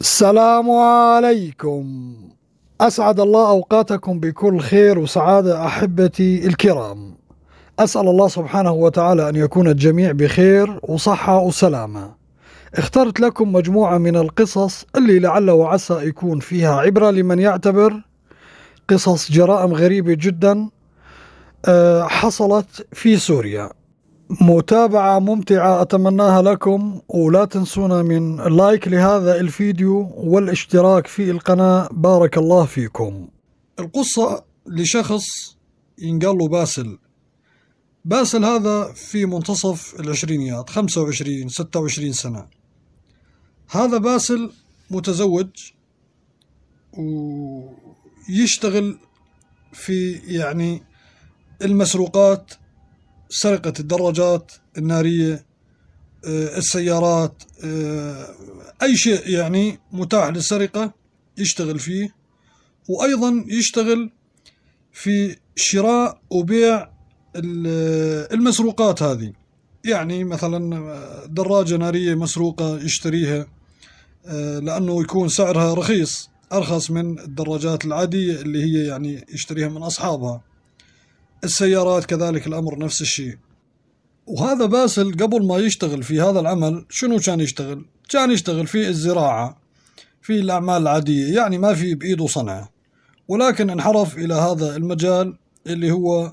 السلام عليكم أسعد الله أوقاتكم بكل خير وسعادة أحبتي الكرام أسأل الله سبحانه وتعالى أن يكون الجميع بخير وصحة وسلامة اخترت لكم مجموعة من القصص اللي لعل وعسى يكون فيها عبرة لمن يعتبر قصص جرائم غريبة جدا آه، حصلت في سوريا متابعة ممتعة أتمناها لكم ولا تنسونا من لايك لهذا الفيديو والاشتراك في القناة بارك الله فيكم القصة لشخص ينقال له باسل باسل هذا في منتصف العشرينيات 25 26 سنة هذا باسل متزوج ويشتغل في يعني المسروقات سرقة الدراجات النارية آه، السيارات آه، أي شيء يعني متاح للسرقة يشتغل فيه وأيضا يشتغل في شراء وبيع المسروقات هذه يعني مثلا دراجة نارية مسروقة يشتريها آه، لأنه يكون سعرها رخيص أرخص من الدراجات العادية اللي هي يعني يشتريها من أصحابها السيارات كذلك الأمر نفس الشيء وهذا باسل قبل ما يشتغل في هذا العمل شنو كان يشتغل؟ كان يشتغل في الزراعة في الأعمال العادية يعني ما في بإيده صنعة ولكن انحرف إلى هذا المجال اللي هو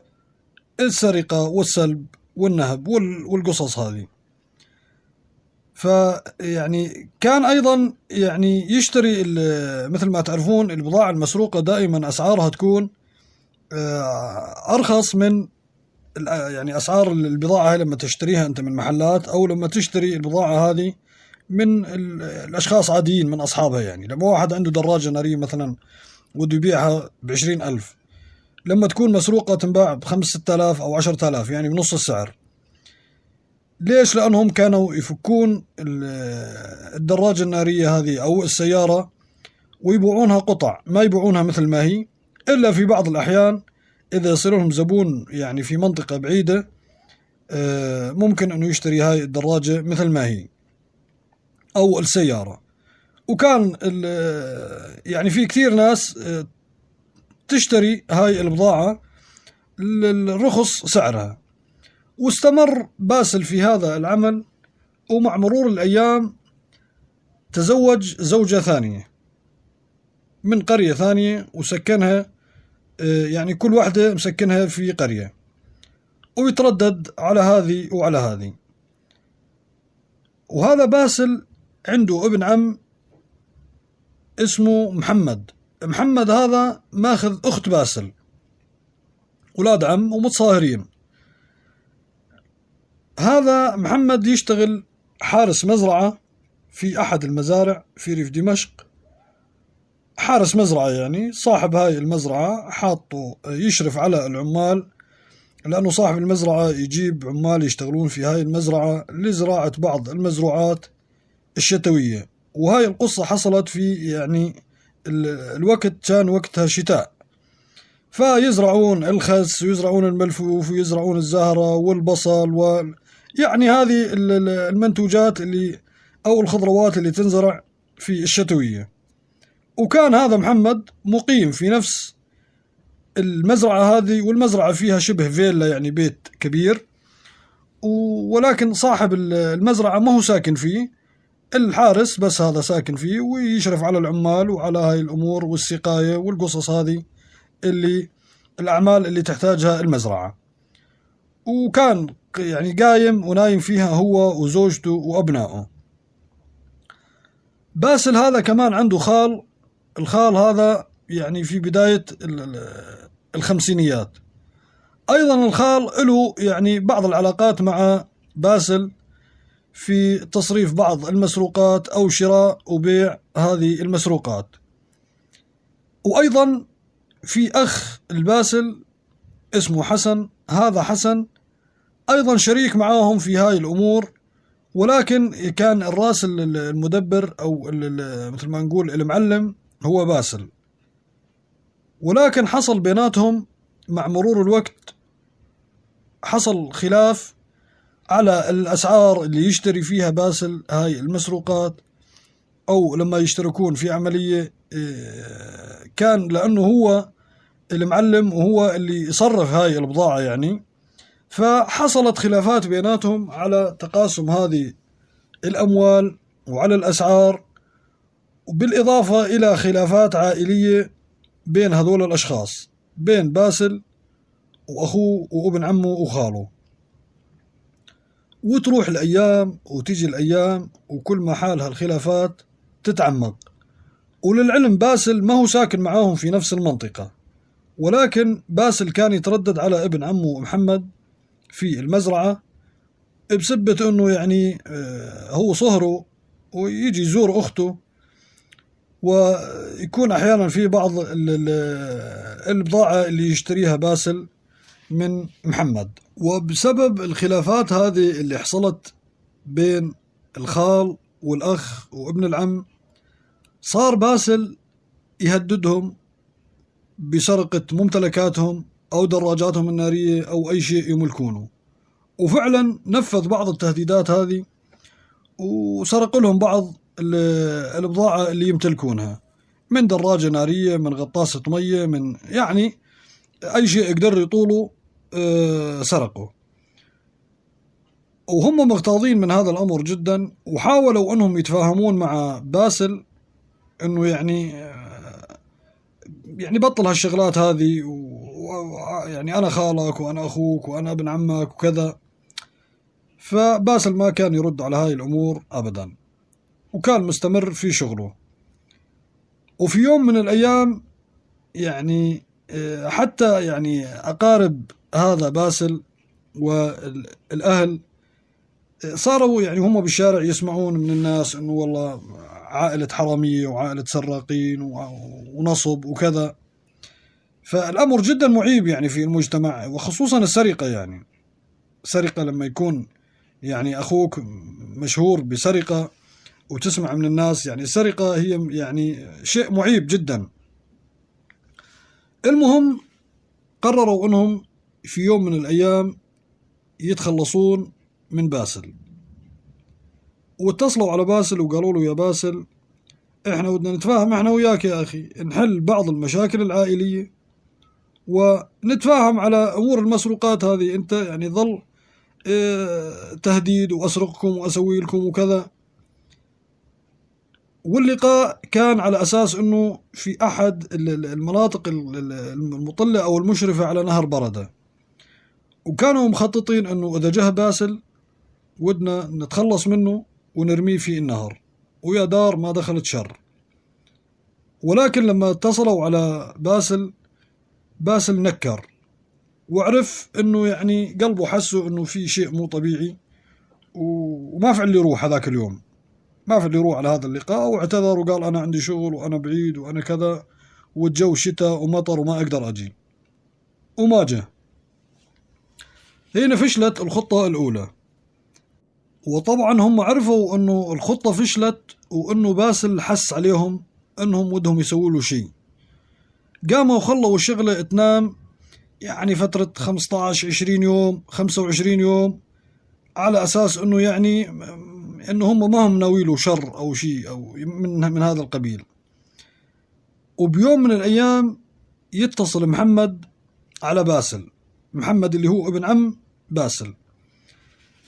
السرقة والسلب والنهب والقصص هذه فيعني كان ايضا يعني يشتري مثل ما تعرفون البضاعه المسروقه دائما اسعارها تكون آه، ارخص من يعني اسعار البضاعه هاي لما تشتريها انت من محلات او لما تشتري البضاعه هذه من الاشخاص عاديين من اصحابها يعني لما واحد عنده دراجه ناريه مثلا وده يبيعها بعشرين ألف لما تكون مسروقة تنباع بخمس ستة آلاف أو 10000 آلاف يعني بنص السعر ليش لأنهم كانوا يفكون الدراجة النارية هذه أو السيارة ويبيعونها قطع ما يبيعونها مثل ما هي إلا في بعض الأحيان إذا يصير لهم زبون يعني في منطقة بعيدة آه، ممكن أنه يشتري هاي الدراجة مثل ما هي أو السيارة وكان آه، يعني في كثير ناس آه، تشتري هاي البضاعة للرخص سعرها واستمر باسل في هذا العمل ومع مرور الأيام تزوج زوجة ثانية من قرية ثانية وسكنها آه، يعني كل واحدة مسكنها في قرية ويتردد على هذه وعلى هذه وهذا باسل عنده ابن عم اسمه محمد محمد هذا ماخذ أخت باسل أولاد عم ومتصاهرين هذا محمد يشتغل حارس مزرعة في أحد المزارع في ريف دمشق حارس مزرعة يعني صاحب هاي المزرعة حاطه يشرف على العمال لأنه صاحب المزرعة يجيب عمال يشتغلون في هاي المزرعة لزراعة بعض المزروعات الشتوية وهاي القصة حصلت في يعني الوقت كان وقتها شتاء فيزرعون الخس ويزرعون الملفوف ويزرعون الزهرة والبصل و يعني هذه المنتوجات اللي أو الخضروات اللي تنزرع في الشتوية وكان هذا محمد مقيم في نفس المزرعة هذه والمزرعة فيها شبه فيلا يعني بيت كبير ولكن صاحب المزرعة ما هو ساكن فيه الحارس بس هذا ساكن فيه ويشرف على العمال وعلى هاي الأمور والسقاية والقصص هذه اللي الأعمال اللي تحتاجها المزرعة وكان يعني قايم ونايم فيها هو وزوجته وأبنائه باسل هذا كمان عنده خال الخال هذا يعني في بداية الخمسينيات أيضا الخال له يعني بعض العلاقات مع باسل في تصريف بعض المسروقات أو شراء وبيع هذه المسروقات وأيضا في أخ الباسل اسمه حسن هذا حسن أيضا شريك معاهم في هاي الأمور ولكن كان الراس المدبر أو مثل ما نقول المعلم هو باسل ولكن حصل بيناتهم مع مرور الوقت حصل خلاف على الأسعار اللي يشتري فيها باسل هاي المسروقات أو لما يشتركون في عملية آه، كان لأنه هو المعلم وهو اللي يصرف هاي البضاعة يعني فحصلت خلافات بيناتهم على تقاسم هذه الأموال وعلى الأسعار بالإضافة إلى خلافات عائلية بين هذول الأشخاص بين باسل وأخوه وابن عمه وخاله وتروح الأيام وتيجي الأيام وكل ما حال هالخلافات تتعمق وللعلم باسل ما هو ساكن معاهم في نفس المنطقة ولكن باسل كان يتردد على ابن عمه محمد في المزرعة بسبة أنه يعني آه، هو صهره ويجي يزور أخته ويكون احيانا في بعض البضاعه اللي يشتريها باسل من محمد وبسبب الخلافات هذه اللي حصلت بين الخال والاخ وابن العم صار باسل يهددهم بسرقه ممتلكاتهم او دراجاتهم الناريه او اي شيء يملكونه وفعلا نفذ بعض التهديدات هذه وسرق لهم بعض البضاعة اللي يمتلكونها من دراجة نارية من غطاسة مية من يعني أي شيء يقدر يطوله آه، سرقه وهم مغتاظين من هذا الأمر جدا وحاولوا أنهم يتفاهمون مع باسل أنه يعني آه، يعني بطل هالشغلات هذه ويعني أنا خالك وأنا أخوك وأنا ابن عمك وكذا فباسل ما كان يرد على هاي الأمور أبداً وكان مستمر في شغله وفي يوم من الأيام يعني آه، حتى يعني أقارب هذا باسل والأهل آه، صاروا يعني هم بالشارع يسمعون من الناس انه والله عائلة حرامية وعائلة سراقين ونصب وكذا فالأمر جدا معيب يعني في المجتمع وخصوصا السرقة يعني سرقة لما يكون يعني أخوك مشهور بسرقة وتسمع من الناس يعني السرقة هي يعني شيء معيب جدا المهم قرروا أنهم في يوم من الأيام يتخلصون من باسل واتصلوا على باسل وقالوا له يا باسل احنا ودنا نتفاهم احنا وياك يا اخي نحل بعض المشاكل العائليه ونتفاهم على امور المسروقات هذه انت يعني ظل إيه، تهديد واسرقكم واسوي لكم وكذا واللقاء كان على اساس انه في احد المناطق المطله او المشرفه على نهر برده وكانوا مخططين انه اذا جه باسل ودنا نتخلص منه ونرميه في النهر ويا دار ما دخلت شر ولكن لما اتصلوا على باسل باسل نكر وعرف انه يعني قلبه حسه انه في شيء مو طبيعي وما فعل يروح هذاك اليوم ما في اللي يروح على هذا اللقاء واعتذر وقال انا عندي شغل وانا بعيد وانا كذا والجو شتاء ومطر وما اقدر اجي وما جاء هنا فشلت الخطة الأولى وطبعا هم عرفوا أنه الخطة فشلت وأنه باسل حس عليهم أنهم ودهم يسووا له شيء قاموا وخلوا الشغلة تنام يعني فترة 15 20 يوم 25 يوم على أساس أنه يعني انه هم ما هم ناوي له شر او شيء او من من هذا القبيل وبيوم من الايام يتصل محمد على باسل محمد اللي هو ابن عم باسل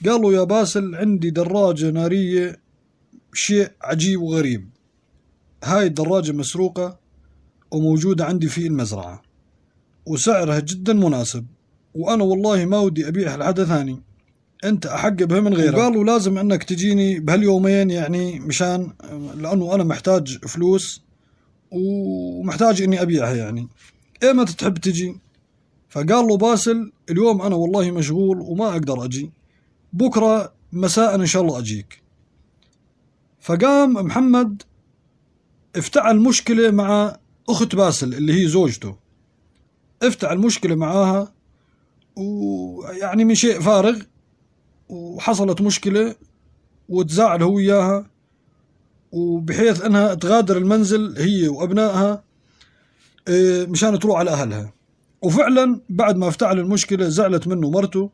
قال له يا باسل عندي دراجة نارية شيء عجيب وغريب هاي الدراجة مسروقة وموجودة عندي في المزرعة وسعرها جدا مناسب وأنا والله ما ودي أبيعها لحد ثاني انت احق بها من غيرك قالوا لازم انك تجيني بهاليومين يعني مشان لانه انا محتاج فلوس ومحتاج اني ابيعها يعني ايمتى تحب تجي فقال له باسل اليوم انا والله مشغول وما اقدر اجي بكره مساء ان شاء الله اجيك فقام محمد افتعل مشكله مع اخت باسل اللي هي زوجته افتعل مشكله معاها ويعني من شيء فارغ وحصلت مشكلة وتزعل هو إياها وبحيث أنها تغادر المنزل هي وأبنائها آه، مشان تروح على أهلها وفعلا بعد ما افتعل المشكلة زعلت منه مرته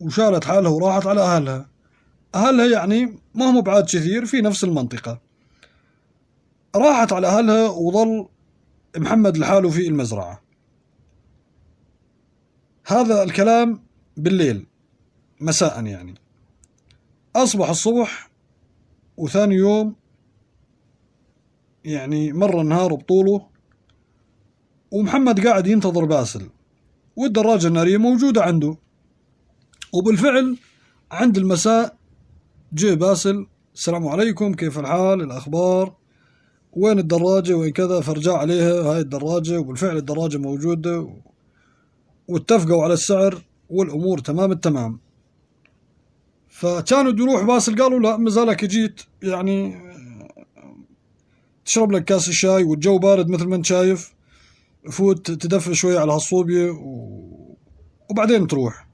وشالت حالها وراحت على أهلها أهلها يعني ما هم بعاد كثير في نفس المنطقة راحت على أهلها وظل محمد لحاله في المزرعة هذا الكلام بالليل مساء يعني أصبح الصبح وثاني يوم يعني مر النهار بطوله ومحمد قاعد ينتظر باسل والدراجة النارية موجودة عنده وبالفعل عند المساء جه باسل السلام عليكم كيف الحال الأخبار وين الدراجة وين كذا فرجع عليها هاي الدراجة وبالفعل الدراجة موجودة واتفقوا على السعر والأمور تمام التمام فكانوا يروح باسل قالوا لا مازالك جيت يعني تشرب لك كاس الشاي والجو بارد مثل ما انت شايف فوت تدفى شوي على هالصوبية و... وبعدين تروح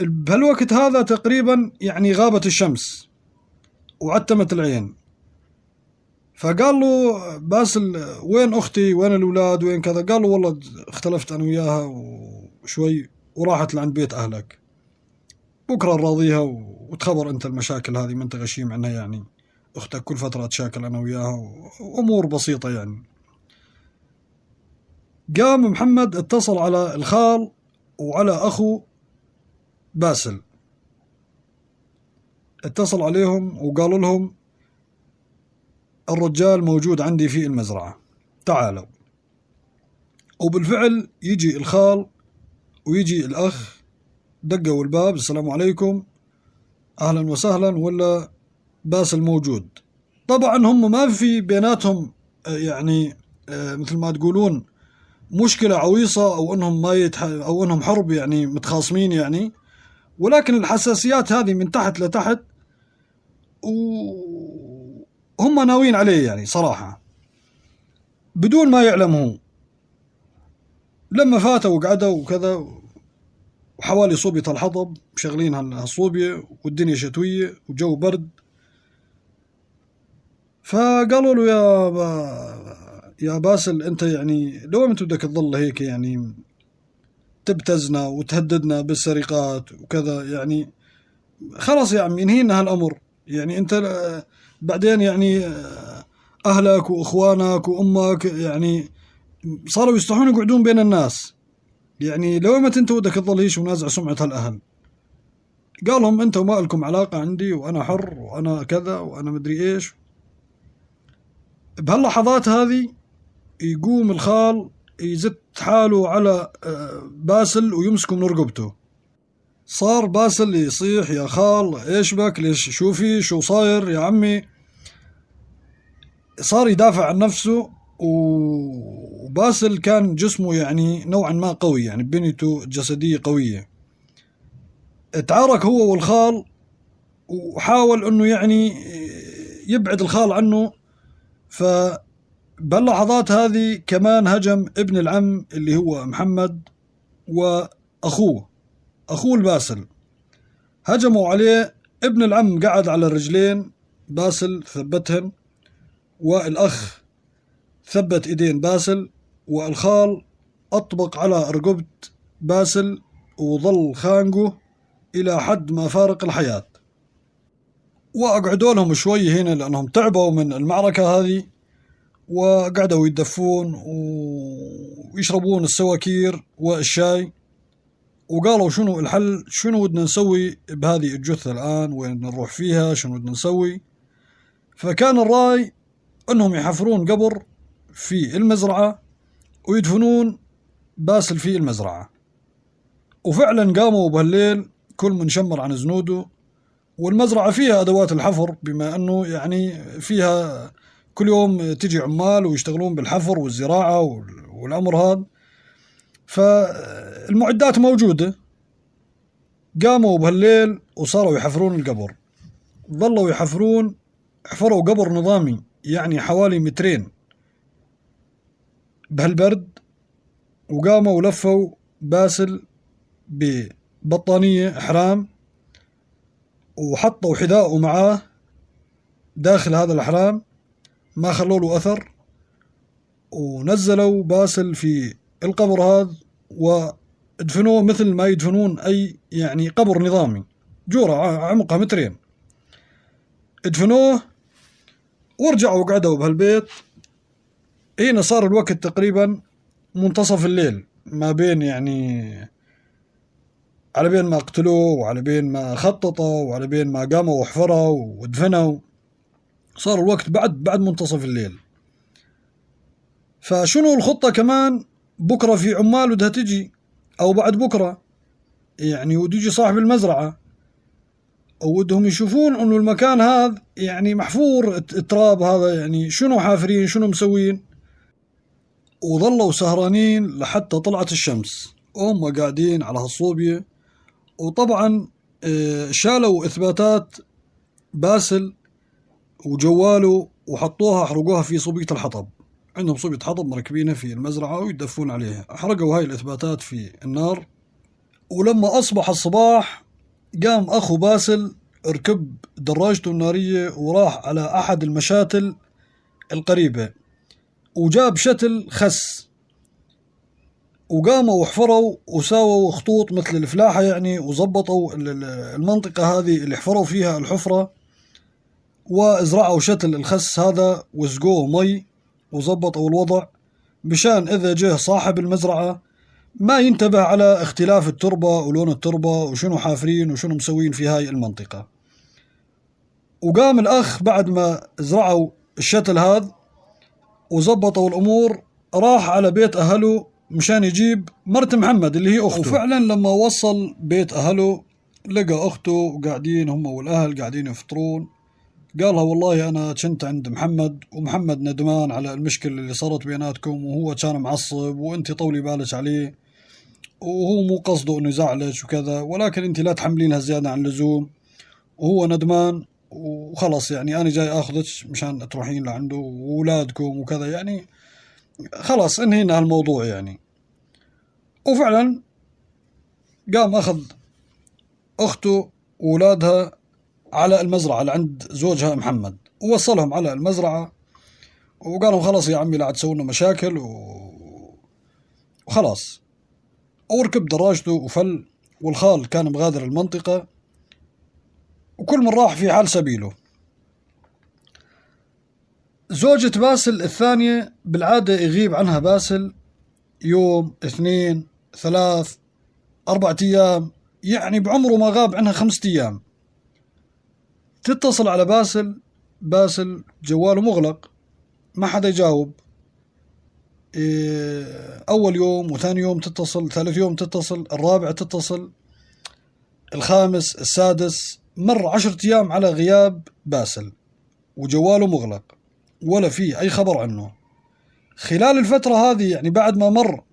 بهالوقت هذا تقريبا يعني غابت الشمس وعتمت العين فقال له باسل وين اختي وين الاولاد وين كذا قال له والله اختلفت انا وياها وشوي وراحت لعند بيت اهلك بكره نراضيها وتخبر انت المشاكل هذه ما انت غشيم عنها يعني اختك كل فتره تشاكل انا وياها وامور بسيطه يعني قام محمد اتصل على الخال وعلى اخو باسل اتصل عليهم وقال لهم الرجال موجود عندي في المزرعه تعالوا وبالفعل يجي الخال ويجي الاخ دقوا الباب السلام عليكم أهلا وسهلا ولا باسل موجود طبعا هم ما في بيناتهم آه، يعني آه، مثل ما تقولون مشكلة عويصة أو أنهم ما يتح... أو أنهم حرب يعني متخاصمين يعني ولكن الحساسيات هذه من تحت لتحت وهم ناويين عليه يعني صراحة بدون ما يعلمه لما فاتوا وقعدوا وكذا وحوالي صوبة الحطب مشغلين هالصوبة والدنيا شتوية وجو برد فقالوا له يا با يا باسل انت يعني لو انت بدك تظل هيك يعني تبتزنا وتهددنا بالسرقات وكذا يعني خلاص يا عم ينهينا هالامر يعني انت بعدين يعني اهلك واخوانك وامك يعني صاروا يستحون يقعدون بين الناس يعني لو ما انت ودك تظل هيش ونازع سمعة الأهل قالهم انت ما لكم علاقة عندي وانا حر وانا كذا وانا مدري ايش بهاللحظات هذه يقوم الخال يزت حاله على آه، باسل ويمسكه من رقبته صار باسل يصيح يا خال ايش بك ليش شوفي شو صاير يا عمي صار يدافع عن نفسه و... باسل كان جسمه يعني نوعا ما قوي يعني بنيته جسدية قوية تعارك هو والخال وحاول انه يعني يبعد الخال عنه ف باللحظات هذه كمان هجم ابن العم اللي هو محمد واخوه اخوه الباسل هجموا عليه ابن العم قعد على الرجلين باسل ثبتهن والاخ ثبت ايدين باسل والخال أطبق على رقبة باسل وظل خانقه إلى حد ما فارق الحياة وأقعدوا لهم شوي هنا لأنهم تعبوا من المعركة هذه وقعدوا يدفون ويشربون السواكير والشاي وقالوا شنو الحل شنو بدنا نسوي بهذه الجثة الآن وين نروح فيها شنو بدنا نسوي فكان الرأي أنهم يحفرون قبر في المزرعة ويدفنون باسل في المزرعة وفعلا قاموا بهالليل كل من شمر عن زنوده والمزرعة فيها أدوات الحفر بما أنه يعني فيها كل يوم تجي عمال ويشتغلون بالحفر والزراعة والأمر هذا فالمعدات موجودة قاموا بهالليل وصاروا يحفرون القبر ظلوا يحفرون حفروا قبر نظامي يعني حوالي مترين بهالبرد وقاموا ولفوا باسل ببطانية إحرام وحطوا حذاءه معاه داخل هذا الأحرام ما خلوا له أثر ونزلوا باسل في القبر هذا وادفنوه مثل ما يدفنون أي يعني قبر نظامي جورة عمقها مترين ادفنوه ورجعوا وقعدوا بهالبيت هنا صار الوقت تقريبا منتصف الليل ما بين يعني على بين ما قتلوه وعلى بين ما خططوا وعلى بين ما قاموا وحفروا ودفنوا صار الوقت بعد بعد منتصف الليل فشنو الخطة كمان بكرة في عمال ودها تجي أو بعد بكرة يعني وتجي صاحب المزرعة ودهم يشوفون انه المكان هذا يعني محفور التراب هذا يعني شنو حافرين شنو مسوين وظلوا سهرانين لحتى طلعت الشمس وهم قاعدين على هالصوبية وطبعا آه، شالوا إثباتات باسل وجواله وحطوها أحرقوها في صوبية الحطب عندهم صوبية حطب مركبينها في المزرعة ويدفون عليها أحرقوا هاي الإثباتات في النار ولما أصبح الصباح قام أخو باسل ركب دراجته النارية وراح على أحد المشاتل القريبة وجاب شتل خس وقاموا وحفروا وساووا خطوط مثل الفلاحة يعني وظبطوا المنطقة هذه اللي حفروا فيها الحفرة وزرعوا شتل الخس هذا وسقوه مي وظبطوا الوضع مشان إذا جه صاحب المزرعة ما ينتبه على اختلاف التربة ولون التربة وشنو حافرين وشنو مسوين في هاي المنطقة وقام الأخ بعد ما زرعوا الشتل هذا وظبطوا الامور راح على بيت اهله مشان يجيب مرت محمد اللي هي اخته وفعلا لما وصل بيت اهله لقى اخته قاعدين هم والاهل قاعدين يفطرون قالها والله انا كنت عند محمد ومحمد ندمان على المشكله اللي صارت بيناتكم وهو كان معصب وانت طولي بالك عليه وهو مو قصده انه يزعلك وكذا ولكن انت لا تحملينها زياده عن اللزوم وهو ندمان وخلص يعني انا جاي اخذك مشان تروحين لعنده واولادكم وكذا يعني خلاص انهينا هالموضوع يعني وفعلا قام اخذ اخته واولادها على المزرعه اللي عند زوجها محمد ووصلهم على المزرعه وقالهم خلاص يا عمي لا عاد تسوون مشاكل و... وخلاص وركب دراجته وفل والخال كان مغادر المنطقه وكل من راح في حال سبيله زوجة باسل الثانية بالعادة يغيب عنها باسل يوم اثنين ثلاث أربعة أيام يعني بعمره ما غاب عنها خمسة أيام تتصل على باسل باسل جواله مغلق ما حدا يجاوب إيه، أول يوم وثاني يوم تتصل ثالث يوم تتصل الرابع تتصل الخامس السادس مر عشرة أيام على غياب باسل وجواله مغلق ولا في أي خبر عنه خلال الفترة هذه يعني بعد ما مر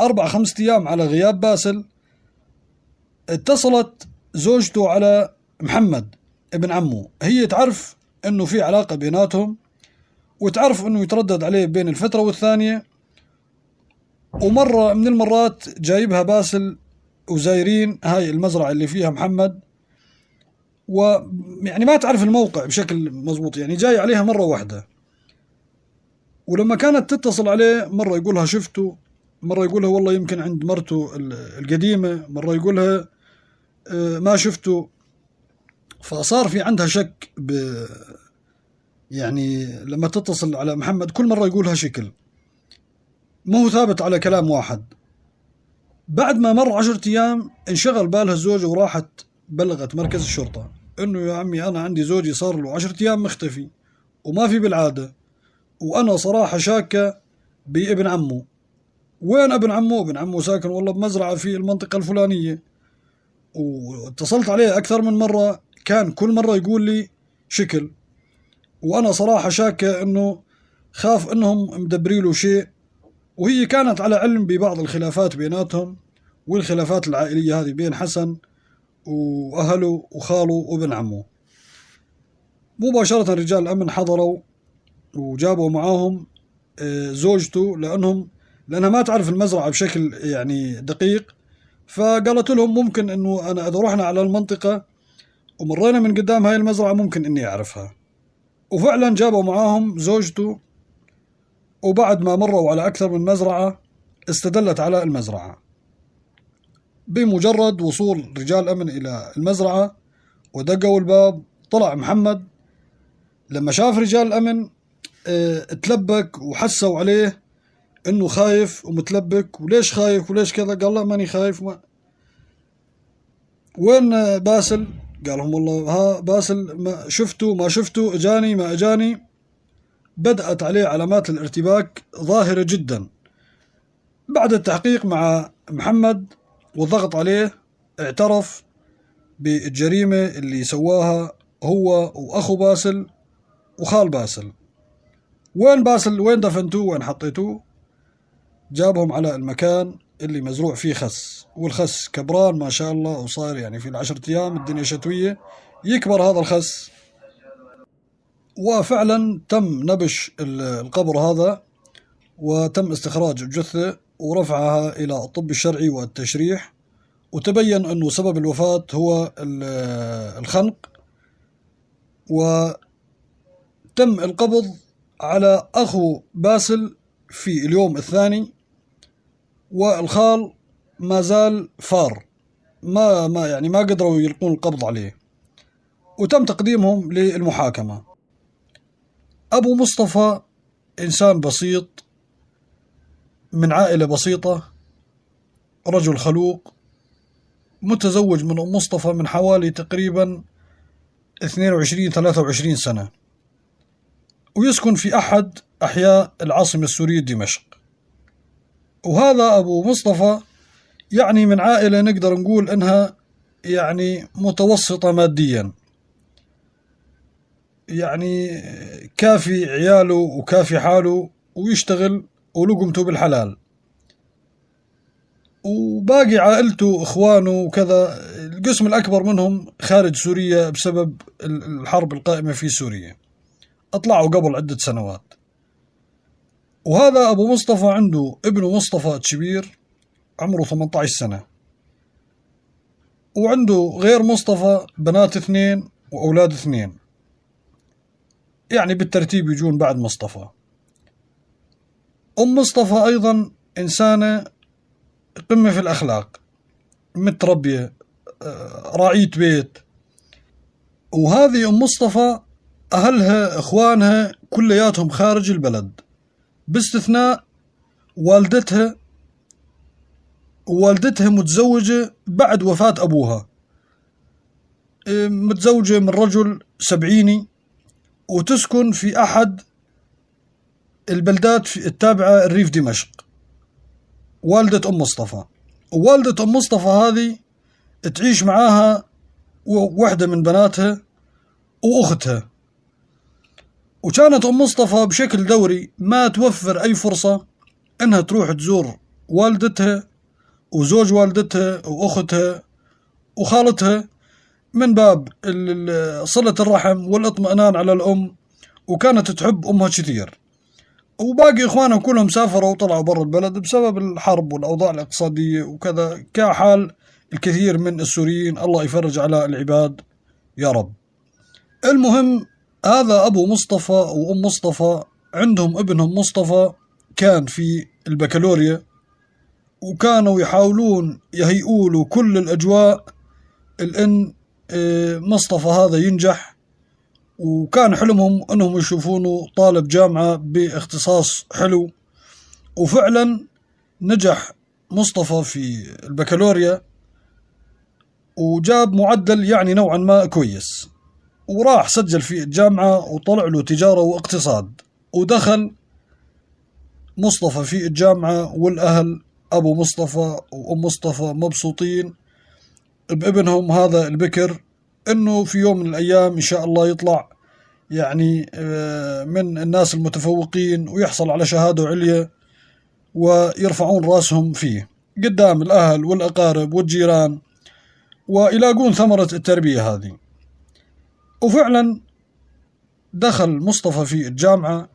أربع خمسة أيام على غياب باسل اتصلت زوجته على محمد ابن عمه هي تعرف انه في علاقة بيناتهم وتعرف انه يتردد عليه بين الفترة والثانية ومرة من المرات جايبها باسل وزايرين هاي المزرعة اللي فيها محمد و يعني ما تعرف الموقع بشكل مضبوط يعني جاي عليها مرة واحدة ولما كانت تتصل عليه مرة يقولها شفته مرة يقولها والله يمكن عند مرته القديمة مرة يقولها آه، ما شفته فصار في عندها شك ب يعني لما تتصل على محمد كل مرة يقولها شكل مو ثابت على كلام واحد بعد ما مر عشرة أيام انشغل بالها الزوج وراحت بلغت مركز الشرطة انه يا عمي انا عندي زوجي صار له عشرة ايام مختفي وما في بالعاده وانا صراحه شاكه بابن عمه وين ابن عمه ابن عمه ساكن والله بمزرعه في المنطقه الفلانيه واتصلت عليه اكثر من مره كان كل مره يقول لي شكل وانا صراحه شاكه انه خاف انهم مدبري له شيء وهي كانت على علم ببعض الخلافات بيناتهم والخلافات العائليه هذه بين حسن وأهله وخاله وابن عمه مباشرة رجال الأمن حضروا وجابوا معاهم آه، زوجته لأنهم لأنها ما تعرف المزرعة بشكل يعني دقيق فقالت لهم ممكن أنه أنا إذا رحنا على المنطقة ومرينا من قدام هاي المزرعة ممكن إني أعرفها وفعلا جابوا معاهم زوجته وبعد ما مروا على أكثر من مزرعة استدلت على المزرعة بمجرد وصول رجال أمن إلى المزرعة ودقوا الباب طلع محمد لما شاف رجال الأمن اه تلبك وحسوا عليه انه خايف ومتلبك وليش خايف وليش كذا قال لا ماني خايف ما وين باسل قال لهم والله ها باسل ما شفته ما شفته اجاني ما اجاني بدأت عليه علامات الارتباك ظاهرة جدا بعد التحقيق مع محمد والضغط عليه اعترف بالجريمة اللي سواها هو وأخو باسل وخال باسل وين باسل وين دفنتوه وين حطيتوه جابهم على المكان اللي مزروع فيه خس والخس كبران ما شاء الله وصار يعني في العشرة أيام الدنيا شتوية يكبر هذا الخس وفعلا تم نبش القبر هذا وتم استخراج الجثة ورفعها إلى الطب الشرعي والتشريح وتبين أنه سبب الوفاة هو الخنق وتم القبض على أخو باسل في اليوم الثاني والخال ما زال فار ما ما يعني ما قدروا يلقون القبض عليه وتم تقديمهم للمحاكمة أبو مصطفى إنسان بسيط من عائلة بسيطة رجل خلوق متزوج من أم مصطفى من حوالي تقريبا 22 23 سنة ويسكن في أحد أحياء العاصمة السورية دمشق وهذا أبو مصطفى يعني من عائلة نقدر نقول أنها يعني متوسطة ماديا يعني كافي عياله وكافي حاله ويشتغل ولقمته بالحلال وباقي عائلته واخوانه وكذا القسم الاكبر منهم خارج سوريا بسبب الحرب القائمه في سوريا اطلعوا قبل عده سنوات وهذا ابو مصطفى عنده ابنه مصطفى تشبير عمره 18 سنه وعنده غير مصطفى بنات اثنين واولاد اثنين يعني بالترتيب يجون بعد مصطفى أم مصطفى أيضا إنسانة قمة في الأخلاق متربية آه، راعية بيت وهذه أم مصطفى أهلها إخوانها كلياتهم خارج البلد باستثناء والدتها والدتها متزوجة بعد وفاة أبوها آه، متزوجة من رجل سبعيني وتسكن في أحد البلدات التابعة الريف دمشق والدة أم مصطفى والدة أم مصطفى هذه تعيش معاها وحدة من بناتها وأختها وكانت أم مصطفى بشكل دوري ما توفر أي فرصة أنها تروح تزور والدتها وزوج والدتها وأختها وخالتها من باب صلة الرحم والاطمئنان على الأم وكانت تحب أمها كثير وباقي اخوانه كلهم سافروا وطلعوا برا البلد بسبب الحرب والاوضاع الاقتصاديه وكذا كحال الكثير من السوريين الله يفرج على العباد يا رب المهم هذا ابو مصطفى وام مصطفى عندهم ابنهم مصطفى كان في البكالوريا وكانوا يحاولون يهيئوا له كل الاجواء لان آه، مصطفى هذا ينجح وكان حلمهم أنهم يشوفونه طالب جامعة باختصاص حلو وفعلا نجح مصطفى في البكالوريا وجاب معدل يعني نوعا ما كويس وراح سجل في الجامعة وطلع له تجارة واقتصاد ودخل مصطفى في الجامعة والأهل أبو مصطفى وأم مصطفى مبسوطين بابنهم هذا البكر انه في يوم من الايام ان شاء الله يطلع يعني آه، من الناس المتفوقين ويحصل على شهاده عليا ويرفعون راسهم فيه قدام الاهل والاقارب والجيران ويلاقون ثمره التربيه هذه وفعلا دخل مصطفى في الجامعه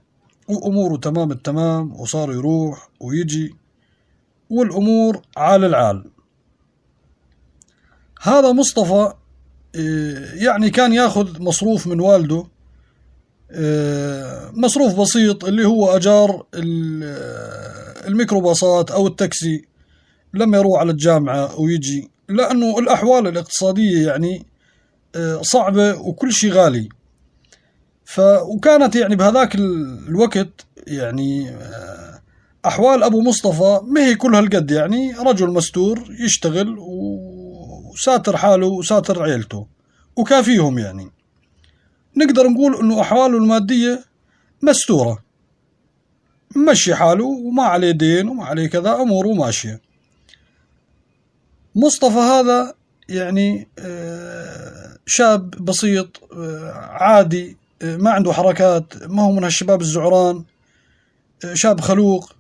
واموره تمام التمام وصار يروح ويجي والامور عال العال هذا مصطفى إيه، يعني كان ياخذ مصروف من والده إيه، مصروف بسيط اللي هو أجار الميكروباصات أو التاكسي لما يروح على الجامعة ويجي لأنه الأحوال الاقتصادية يعني إيه، صعبة وكل شيء غالي ف وكانت يعني بهذاك الوقت يعني أحوال أبو مصطفى ما هي كل هالقد يعني رجل مستور يشتغل و وساتر حاله وساتر عيلته وكافيهم يعني نقدر نقول انه احواله المادية مستورة مشي حاله وما عليه دين وما عليه كذا اموره ماشية مصطفى هذا يعني آه، شاب بسيط آه، عادي آه، ما عنده حركات ما هو من هالشباب الزعران شاب خلوق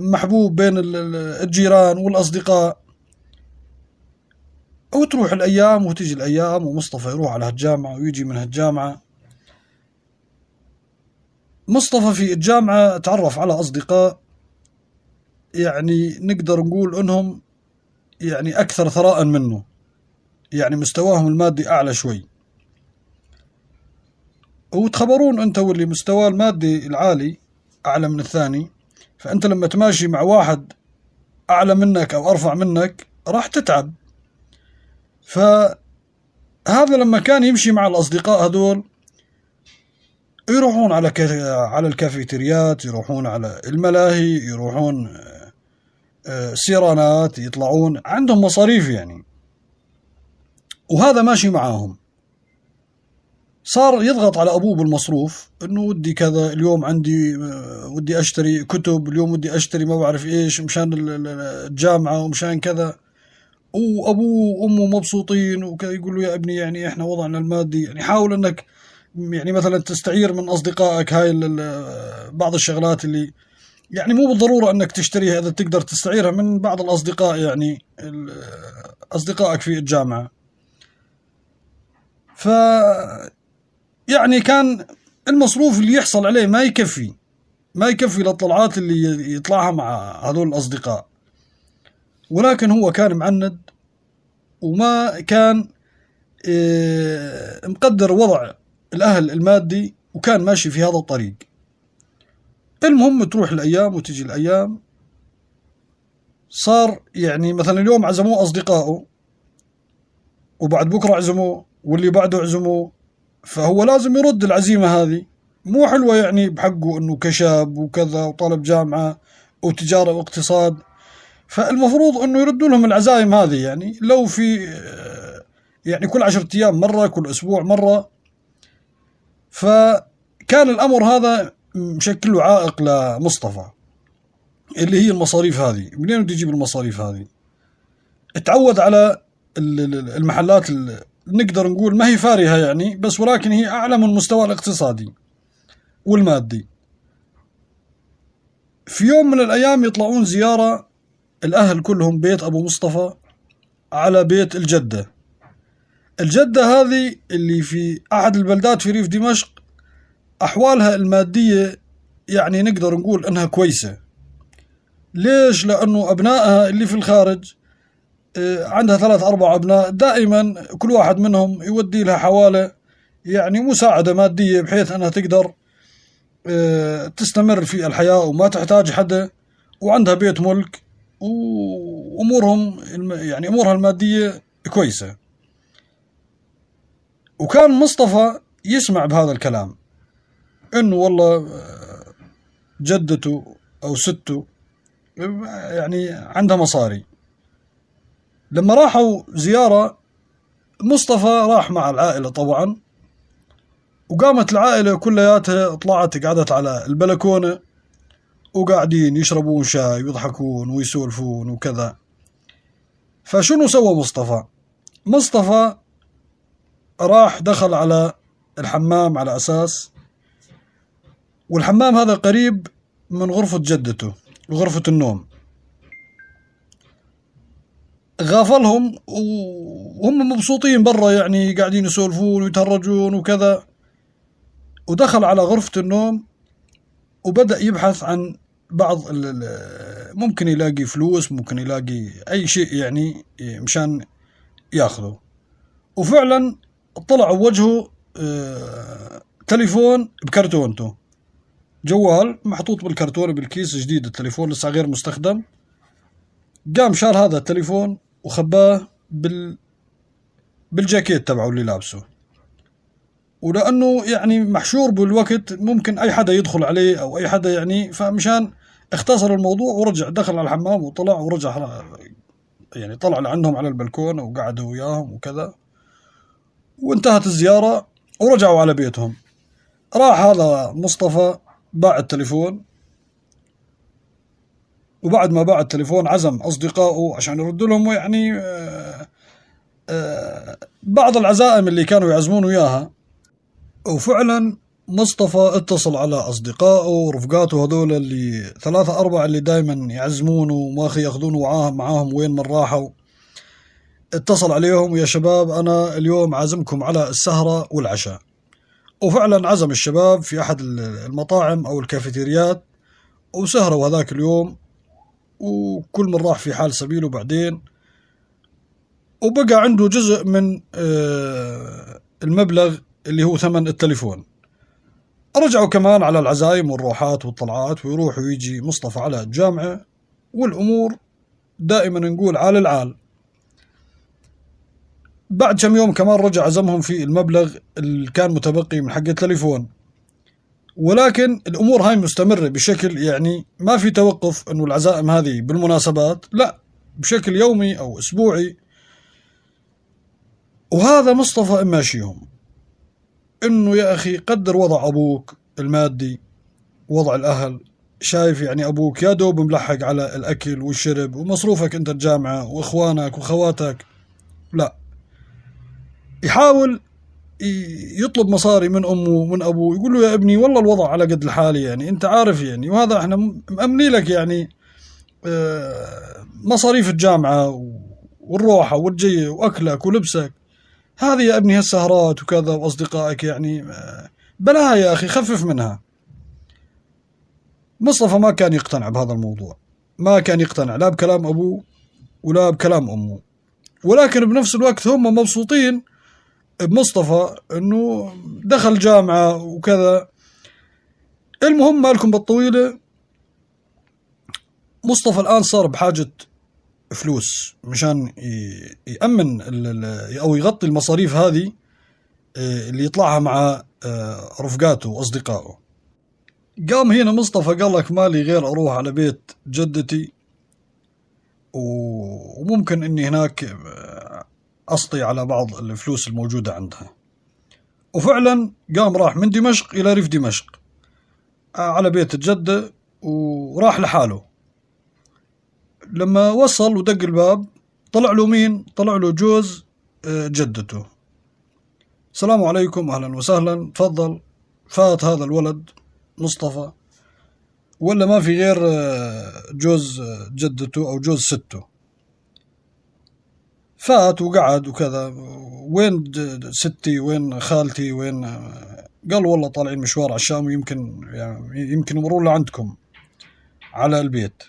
محبوب بين الجيران والأصدقاء وتروح الايام وتجي الايام ومصطفى يروح على هالجامعه ويجي من هالجامعه مصطفى في الجامعه تعرف على اصدقاء يعني نقدر نقول انهم يعني اكثر ثراء منه يعني مستواهم المادي اعلى شوي وتخبرون انت واللي مستواه المادي العالي اعلى من الثاني فانت لما تماشي مع واحد اعلى منك او ارفع منك راح تتعب فهذا لما كان يمشي مع الأصدقاء هذول يروحون على على الكافيتريات يروحون على الملاهي يروحون آه، سيرانات يطلعون عندهم مصاريف يعني وهذا ماشي معاهم صار يضغط على ابوه بالمصروف انه ودي كذا اليوم عندي آه، ودي اشتري كتب اليوم ودي اشتري ما بعرف ايش مشان الجامعه ومشان كذا وابوه وامه مبسوطين ويقول له يا ابني يعني احنا وضعنا المادي يعني حاول انك يعني مثلا تستعير من اصدقائك هاي بعض الشغلات اللي يعني مو بالضروره انك تشتريها اذا تقدر تستعيرها من بعض الاصدقاء يعني اصدقائك في الجامعه ف يعني كان المصروف اللي يحصل عليه ما يكفي ما يكفي للطلعات اللي يطلعها مع هذول الاصدقاء ولكن هو كان معند وما كان آه، مقدر وضع الأهل المادي وكان ماشي في هذا الطريق المهم تروح الأيام وتجي الأيام صار يعني مثلا اليوم عزموه أصدقائه وبعد بكرة عزموه واللي بعده عزموه فهو لازم يرد العزيمة هذه مو حلوة يعني بحقه أنه كشاب وكذا وطالب جامعة وتجارة واقتصاد فالمفروض انه يردوا لهم العزايم هذه يعني لو في آه، يعني كل عشرة ايام مره كل اسبوع مره فكان الامر هذا مشكله عائق لمصطفى اللي هي المصاريف هذه منين بده يجيب المصاريف هذه اتعود على المحلات اللي نقدر نقول ما هي فارهة يعني بس ولكن هي أعلى من مستوى الاقتصادي والمادي في يوم من الأيام يطلعون زيارة الأهل كلهم بيت أبو مصطفى على بيت الجدة الجدة هذه اللي في أحد البلدات في ريف دمشق أحوالها المادية يعني نقدر نقول أنها كويسة ليش؟ لأنه أبنائها اللي في الخارج آه، عندها ثلاث أربع أبناء دائما كل واحد منهم يودي لها حوالي يعني مساعدة مادية بحيث أنها تقدر آه، تستمر في الحياة وما تحتاج حدا وعندها بيت ملك وامورهم يعني امورها الماديه كويسه وكان مصطفى يسمع بهذا الكلام انه والله آه، جدته او سته يعني عندها مصاري لما راحوا زياره مصطفى راح مع العائله طبعا وقامت العائله كلياتها طلعت قعدت على البلكونه وقاعدين يشربون شاي ويضحكون ويسولفون وكذا فشنو سوى مصطفى مصطفى راح دخل على الحمام على أساس والحمام هذا قريب من غرفة جدته غرفة النوم غافلهم وهم مبسوطين برا يعني قاعدين يسولفون ويتهرجون وكذا ودخل على غرفة النوم وبدأ يبحث عن بعض ممكن يلاقي فلوس ممكن يلاقي أي شيء يعني إيه، مشان ياخذه وفعلا طلع وجهه آه، تليفون بكرتونته جوال محطوط بالكرتون بالكيس جديد التليفون لسه غير مستخدم قام شال هذا التليفون وخباه بال بالجاكيت تبعه اللي لابسه ولانه يعني محشور بالوقت ممكن اي حدا يدخل عليه او اي حدا يعني فمشان اختصر الموضوع ورجع دخل على الحمام وطلع ورجع يعني طلع لعندهم على البلكونه وقعدوا وياهم وكذا وانتهت الزياره ورجعوا على بيتهم راح هذا مصطفى باع التليفون وبعد ما باع التليفون عزم اصدقائه عشان يرد لهم يعني آه، آه، بعض العزائم اللي كانوا يعزمون اياها وفعلا مصطفى اتصل على اصدقائه ورفقاته هذول اللي ثلاثة أربعة اللي دايما يعزمونه وما اخي ياخذون وعاهم معاهم وين ما راحوا اتصل عليهم يا شباب انا اليوم عازمكم على السهرة والعشاء وفعلا عزم الشباب في احد المطاعم او الكافيتيريات وسهروا هذاك اليوم وكل من راح في حال سبيله بعدين وبقى عنده جزء من آه، المبلغ اللي هو ثمن التليفون رجعوا كمان على العزايم والروحات والطلعات ويروح ويجي مصطفى على الجامعة والأمور دائما نقول عال العال بعد كم يوم كمان رجع عزمهم في المبلغ اللي كان متبقي من حق التليفون ولكن الأمور هاي مستمرة بشكل يعني ما في توقف أنه العزائم هذه بالمناسبات لا بشكل يومي أو أسبوعي وهذا مصطفى ماشيهم انه يا اخي قدر وضع ابوك المادي وضع الاهل شايف يعني ابوك يا دوب ملحق على الاكل والشرب ومصروفك انت الجامعه واخوانك وخواتك لا يحاول يطلب مصاري من امه ومن ابوه يقول له يا ابني والله الوضع على قد الحال يعني انت عارف يعني وهذا احنا مأمني لك يعني آه، مصاريف الجامعه والروحه والجيه واكلك ولبسك هذه يا ابني هالسهرات وكذا واصدقائك يعني آه، بلاها يا اخي خفف منها مصطفى ما كان يقتنع بهذا الموضوع ما كان يقتنع لا بكلام ابوه ولا بكلام امه ولكن بنفس الوقت هم مبسوطين بمصطفى انه دخل جامعه وكذا المهم مالكم بالطويله مصطفى الان صار بحاجه فلوس مشان يأمن أو يغطي المصاريف هذه آه، اللي يطلعها مع آه، رفقاته وأصدقائه قام هنا مصطفى قال لك مالي غير أروح على بيت جدتي وممكن أني هناك آه، أسطي على بعض الفلوس الموجودة عندها وفعلا قام راح من دمشق إلى ريف دمشق على بيت الجدة وراح لحاله لما وصل ودق الباب طلع له مين؟ طلع له جوز آه، جدته السلام عليكم أهلا وسهلا تفضل فات هذا الولد مصطفى ولا ما في غير آه، جوز آه، جدته أو جوز سته فات وقعد وكذا وين ستي وين خالتي وين قال والله طالعين مشوار عشان ويمكن يعني يمكن يمرون لعندكم على البيت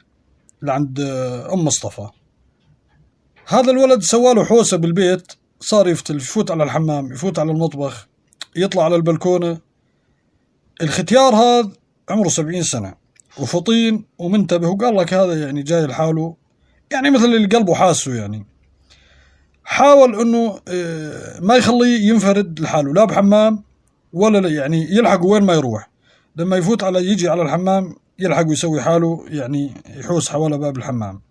لعند آه، ام مصطفى هذا الولد سواله حوسه بالبيت صار يفتل يفوت على الحمام يفوت على المطبخ يطلع على البلكونه الختيار هذا عمره سبعين سنه وفطين ومنتبه وقال لك هذا يعني جاي لحاله يعني مثل اللي قلبه حاسه يعني حاول انه آه، ما يخليه ينفرد لحاله لا بحمام ولا يعني يلحق وين ما يروح لما يفوت على يجي على الحمام يلحق ويسوي حاله يعني يحوس حوالى باب الحمام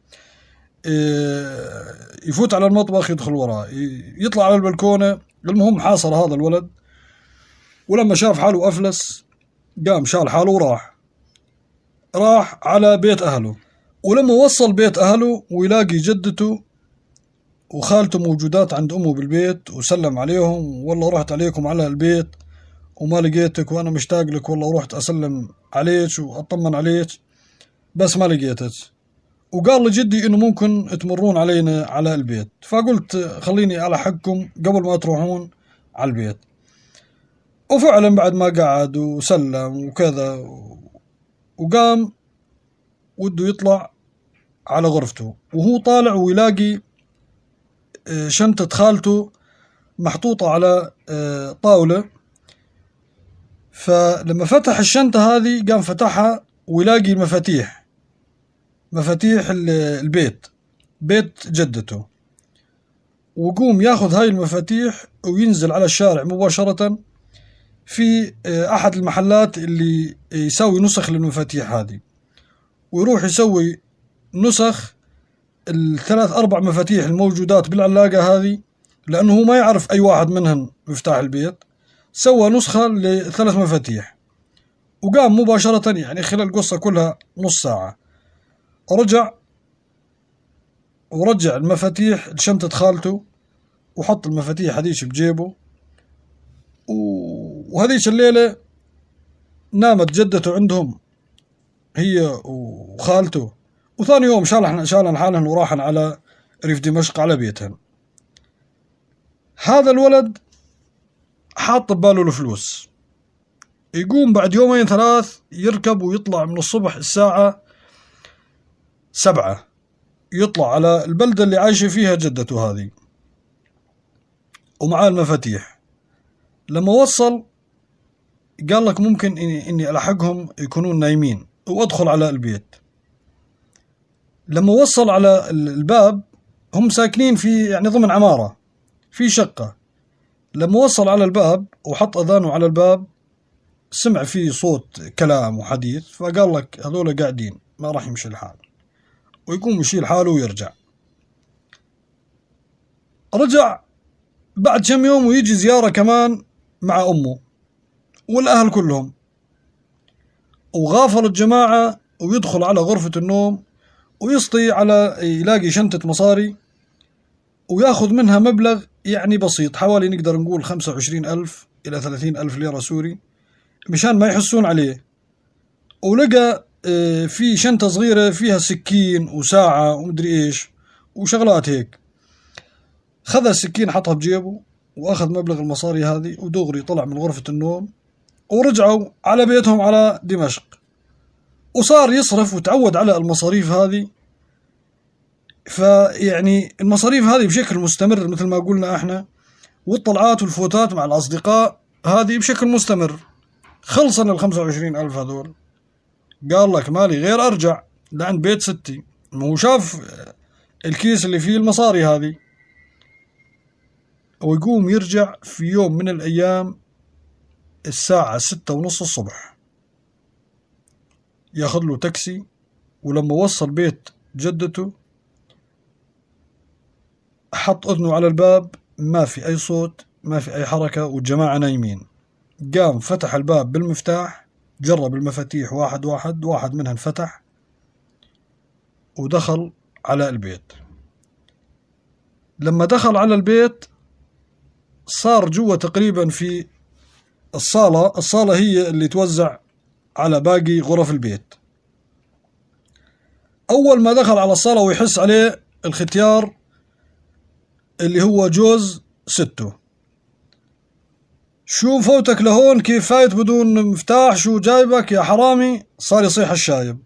إيه، يفوت على المطبخ يدخل وراه يطلع على البلكونة المهم حاصر هذا الولد ولما شاف حاله أفلس قام شال حاله وراح راح على بيت أهله ولما وصل بيت أهله ويلاقي جدته وخالته موجودات عند أمه بالبيت وسلم عليهم والله رحت عليكم على البيت وما لقيتك وانا مشتاق لك والله ورحت اسلم عليك واطمن عليك بس ما لقيتك وقال لجدي انه ممكن تمرون علينا على البيت فقلت خليني على حقكم قبل ما تروحون على البيت وفعلا بعد ما قعد وسلم وكذا وقام وده يطلع على غرفته وهو طالع ويلاقي آه، شنطة خالته محطوطة على آه، طاولة فلما فتح الشنطة هذه قام فتحها ويلاقي مفاتيح مفاتيح البيت بيت جدته وقوم ياخذ هاي المفاتيح وينزل على الشارع مباشرة في آه، أحد المحلات اللي يسوي نسخ للمفاتيح هذه ويروح يسوي نسخ الثلاث أربع مفاتيح الموجودات بالعلاقة هذه لأنه هو ما يعرف أي واحد منهم مفتاح البيت سوى نسخة لثلاث مفاتيح وقام مباشرة يعني خلال القصة كلها نص ساعة رجع ورجع المفاتيح لشنطة خالته وحط المفاتيح هذيش بجيبه وهذيش الليلة نامت جدته عندهم هي وخالته وثاني يوم شالحن شالن حالهن وراحن على ريف دمشق على بيتهن هذا الولد حاط بباله الفلوس يقوم بعد يومين ثلاث يركب ويطلع من الصبح الساعة سبعة يطلع على البلدة اللي عايشة فيها جدته هذه ومعاه المفاتيح لما وصل قال لك ممكن إني, إني ألحقهم يكونون نايمين وأدخل على البيت لما وصل على الباب هم ساكنين في يعني ضمن عمارة في شقة لما وصل على الباب وحط أذانه على الباب سمع فيه صوت كلام وحديث فقال لك هذول قاعدين ما راح يمشي الحال ويقوم يشيل حاله ويرجع رجع بعد كم يوم ويجي زيارة كمان مع أمه والأهل كلهم وغافل الجماعة ويدخل على غرفة النوم ويسطي على يلاقي شنطة مصاري وياخذ منها مبلغ يعني بسيط حوالي نقدر نقول خمسة وعشرين ألف إلى ثلاثين ألف ليرة سوري مشان ما يحسون عليه ولقى آه، في شنطة صغيرة فيها سكين وساعة ومدري إيش وشغلات هيك خذ السكين حطها بجيبه وأخذ مبلغ المصاري هذه ودغري طلع من غرفة النوم ورجعوا على بيتهم على دمشق وصار يصرف وتعود على المصاريف هذه فيعني المصاريف هذه بشكل مستمر مثل ما قلنا احنا والطلعات والفوتات مع الأصدقاء هذه بشكل مستمر خلصنا ال 25 ألف هذول قال لك مالي غير أرجع لعند بيت ستي مو شاف الكيس اللي فيه المصاري هذه ويقوم يرجع في يوم من الأيام الساعة ستة ونص الصبح ياخذ له تاكسي ولما وصل بيت جدته حط أذنه على الباب ما في أي صوت ما في أي حركة والجماعة نايمين قام فتح الباب بالمفتاح جرب المفاتيح واحد واحد واحد منها انفتح ودخل على البيت لما دخل على البيت صار جوا تقريبا في الصالة الصالة هي اللي توزع على باقي غرف البيت أول ما دخل على الصالة ويحس عليه الختيار اللي هو جوز ستو شو فوتك لهون كيف فايت بدون مفتاح شو جايبك يا حرامي صار يصيح الشايب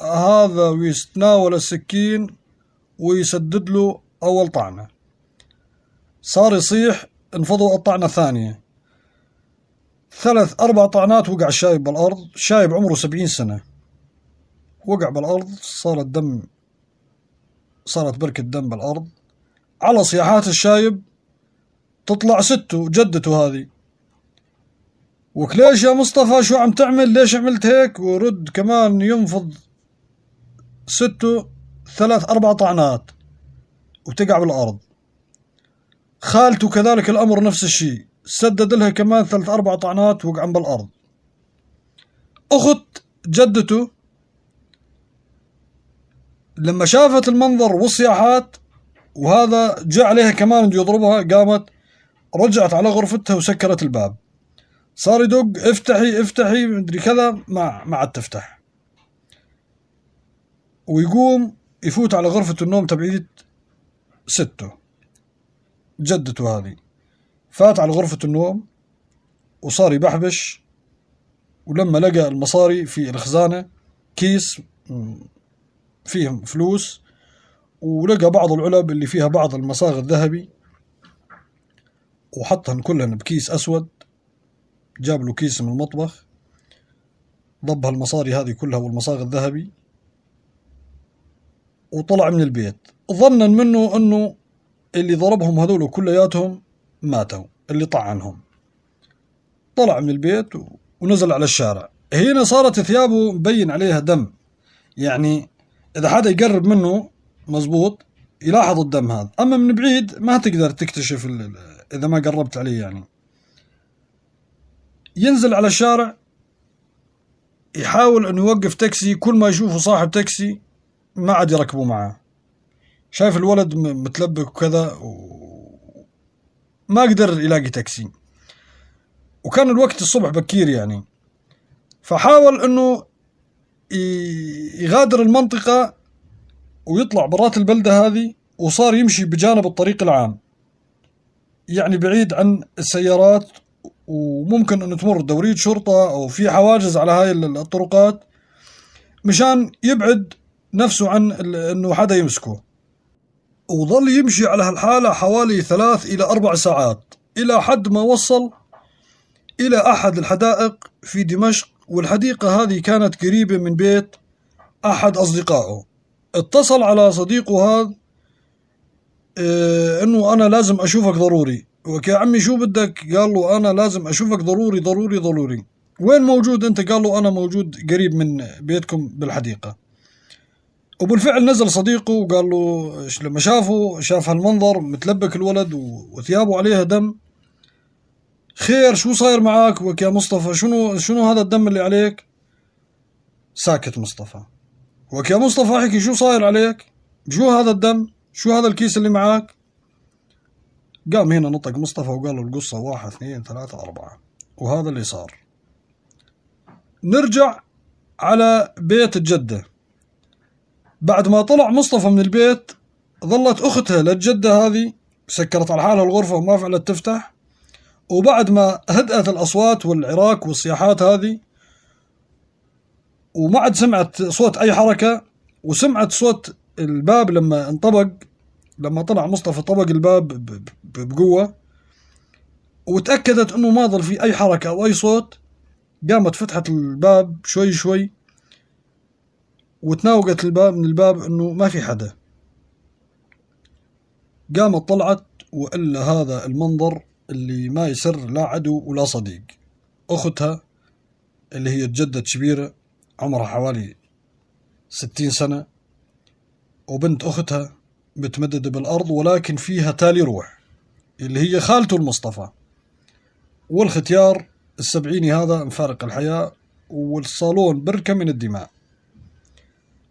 هذا ويتناول السكين ويسدد له أول طعنة صار يصيح انفضوا الطعنة الثانية ثلاث أربع طعنات وقع الشايب بالأرض شايب عمره سبعين سنة وقع بالأرض صار الدم صارت بركة دم بالأرض على صياحات الشايب تطلع سته جدته هذه وكليش يا مصطفى شو عم تعمل ليش عملت هيك ورد كمان ينفض سته ثلاث أربع طعنات وتقع بالأرض خالته كذلك الأمر نفس الشيء سدد لها كمان ثلاث أربع طعنات وقعن بالأرض أخت جدته لما شافت المنظر والصياحات وهذا جاء عليها كمان بده يضربها قامت رجعت على غرفتها وسكرت الباب صار يدق افتحي افتحي مدري كذا ما ما عاد تفتح ويقوم يفوت على غرفة النوم تبعيت سته جدته هذه فات على غرفة النوم وصار يبحبش ولما لقى المصاري في الخزانة كيس فيهم فلوس ولقى بعض العلب اللي فيها بعض المصاغ الذهبي وحطهن كلهن بكيس أسود جاب له كيس من المطبخ ضب هالمصاري هذه كلها والمصاغ الذهبي وطلع من البيت ظنا منه أنه اللي ضربهم هذول كلياتهم ماتوا اللي طعنهم طلع من البيت ونزل على الشارع هنا صارت ثيابه مبين عليها دم يعني إذا حدا يقرب منه مزبوط يلاحظ الدم هذا اما من بعيد ما تقدر تكتشف اذا ما قربت عليه يعني ينزل على الشارع يحاول انه يوقف تاكسي كل ما يشوفه صاحب تاكسي ما عاد يركبه معاه شايف الولد متلبك وكذا و... ما قدر يلاقي تاكسي وكان الوقت الصبح بكير يعني فحاول انه يغادر المنطقة ويطلع برات البلدة هذه وصار يمشي بجانب الطريق العام يعني بعيد عن السيارات وممكن أن تمر دورية شرطة أو في حواجز على هاي الطرقات مشان يبعد نفسه عن أنه حدا يمسكه وظل يمشي على هالحالة حوالي ثلاث إلى أربع ساعات إلى حد ما وصل إلى أحد الحدائق في دمشق والحديقة هذه كانت قريبة من بيت أحد أصدقائه اتصل على صديقه هذا اه انه انا لازم اشوفك ضروري وك يا عمي شو بدك قال له انا لازم اشوفك ضروري ضروري ضروري وين موجود انت قال له انا موجود قريب من بيتكم بالحديقه وبالفعل نزل صديقه وقال له لما شافه شاف هالمنظر متلبك الولد وثيابه عليها دم خير شو صاير معك وك يا مصطفى شنو شنو هذا الدم اللي عليك ساكت مصطفى وك يا مصطفى حكي شو صاير عليك شو هذا الدم شو هذا الكيس اللي معاك قام هنا نطق مصطفى وقال له القصة واحد اثنين ثلاثة أربعة وهذا اللي صار نرجع على بيت الجدة بعد ما طلع مصطفى من البيت ظلت أختها للجدة هذه سكرت على حالها الغرفة وما فعلت تفتح وبعد ما هدأت الأصوات والعراك والصياحات هذه وما عاد سمعت صوت أي حركة وسمعت صوت الباب لما انطبق لما طلع مصطفى طبق الباب بقوة وتأكدت أنه ما ظل في أي حركة أو أي صوت قامت فتحت الباب شوي شوي وتناوقت الباب من الباب أنه ما في حدا قامت طلعت وإلا هذا المنظر اللي ما يسر لا عدو ولا صديق أختها اللي هي جدة شبيرة عمرها حوالي ستين سنة وبنت أختها متمددة بالأرض ولكن فيها تالي روح اللي هي خالته المصطفى والختيار السبعيني هذا مفارق الحياة والصالون بركة من الدماء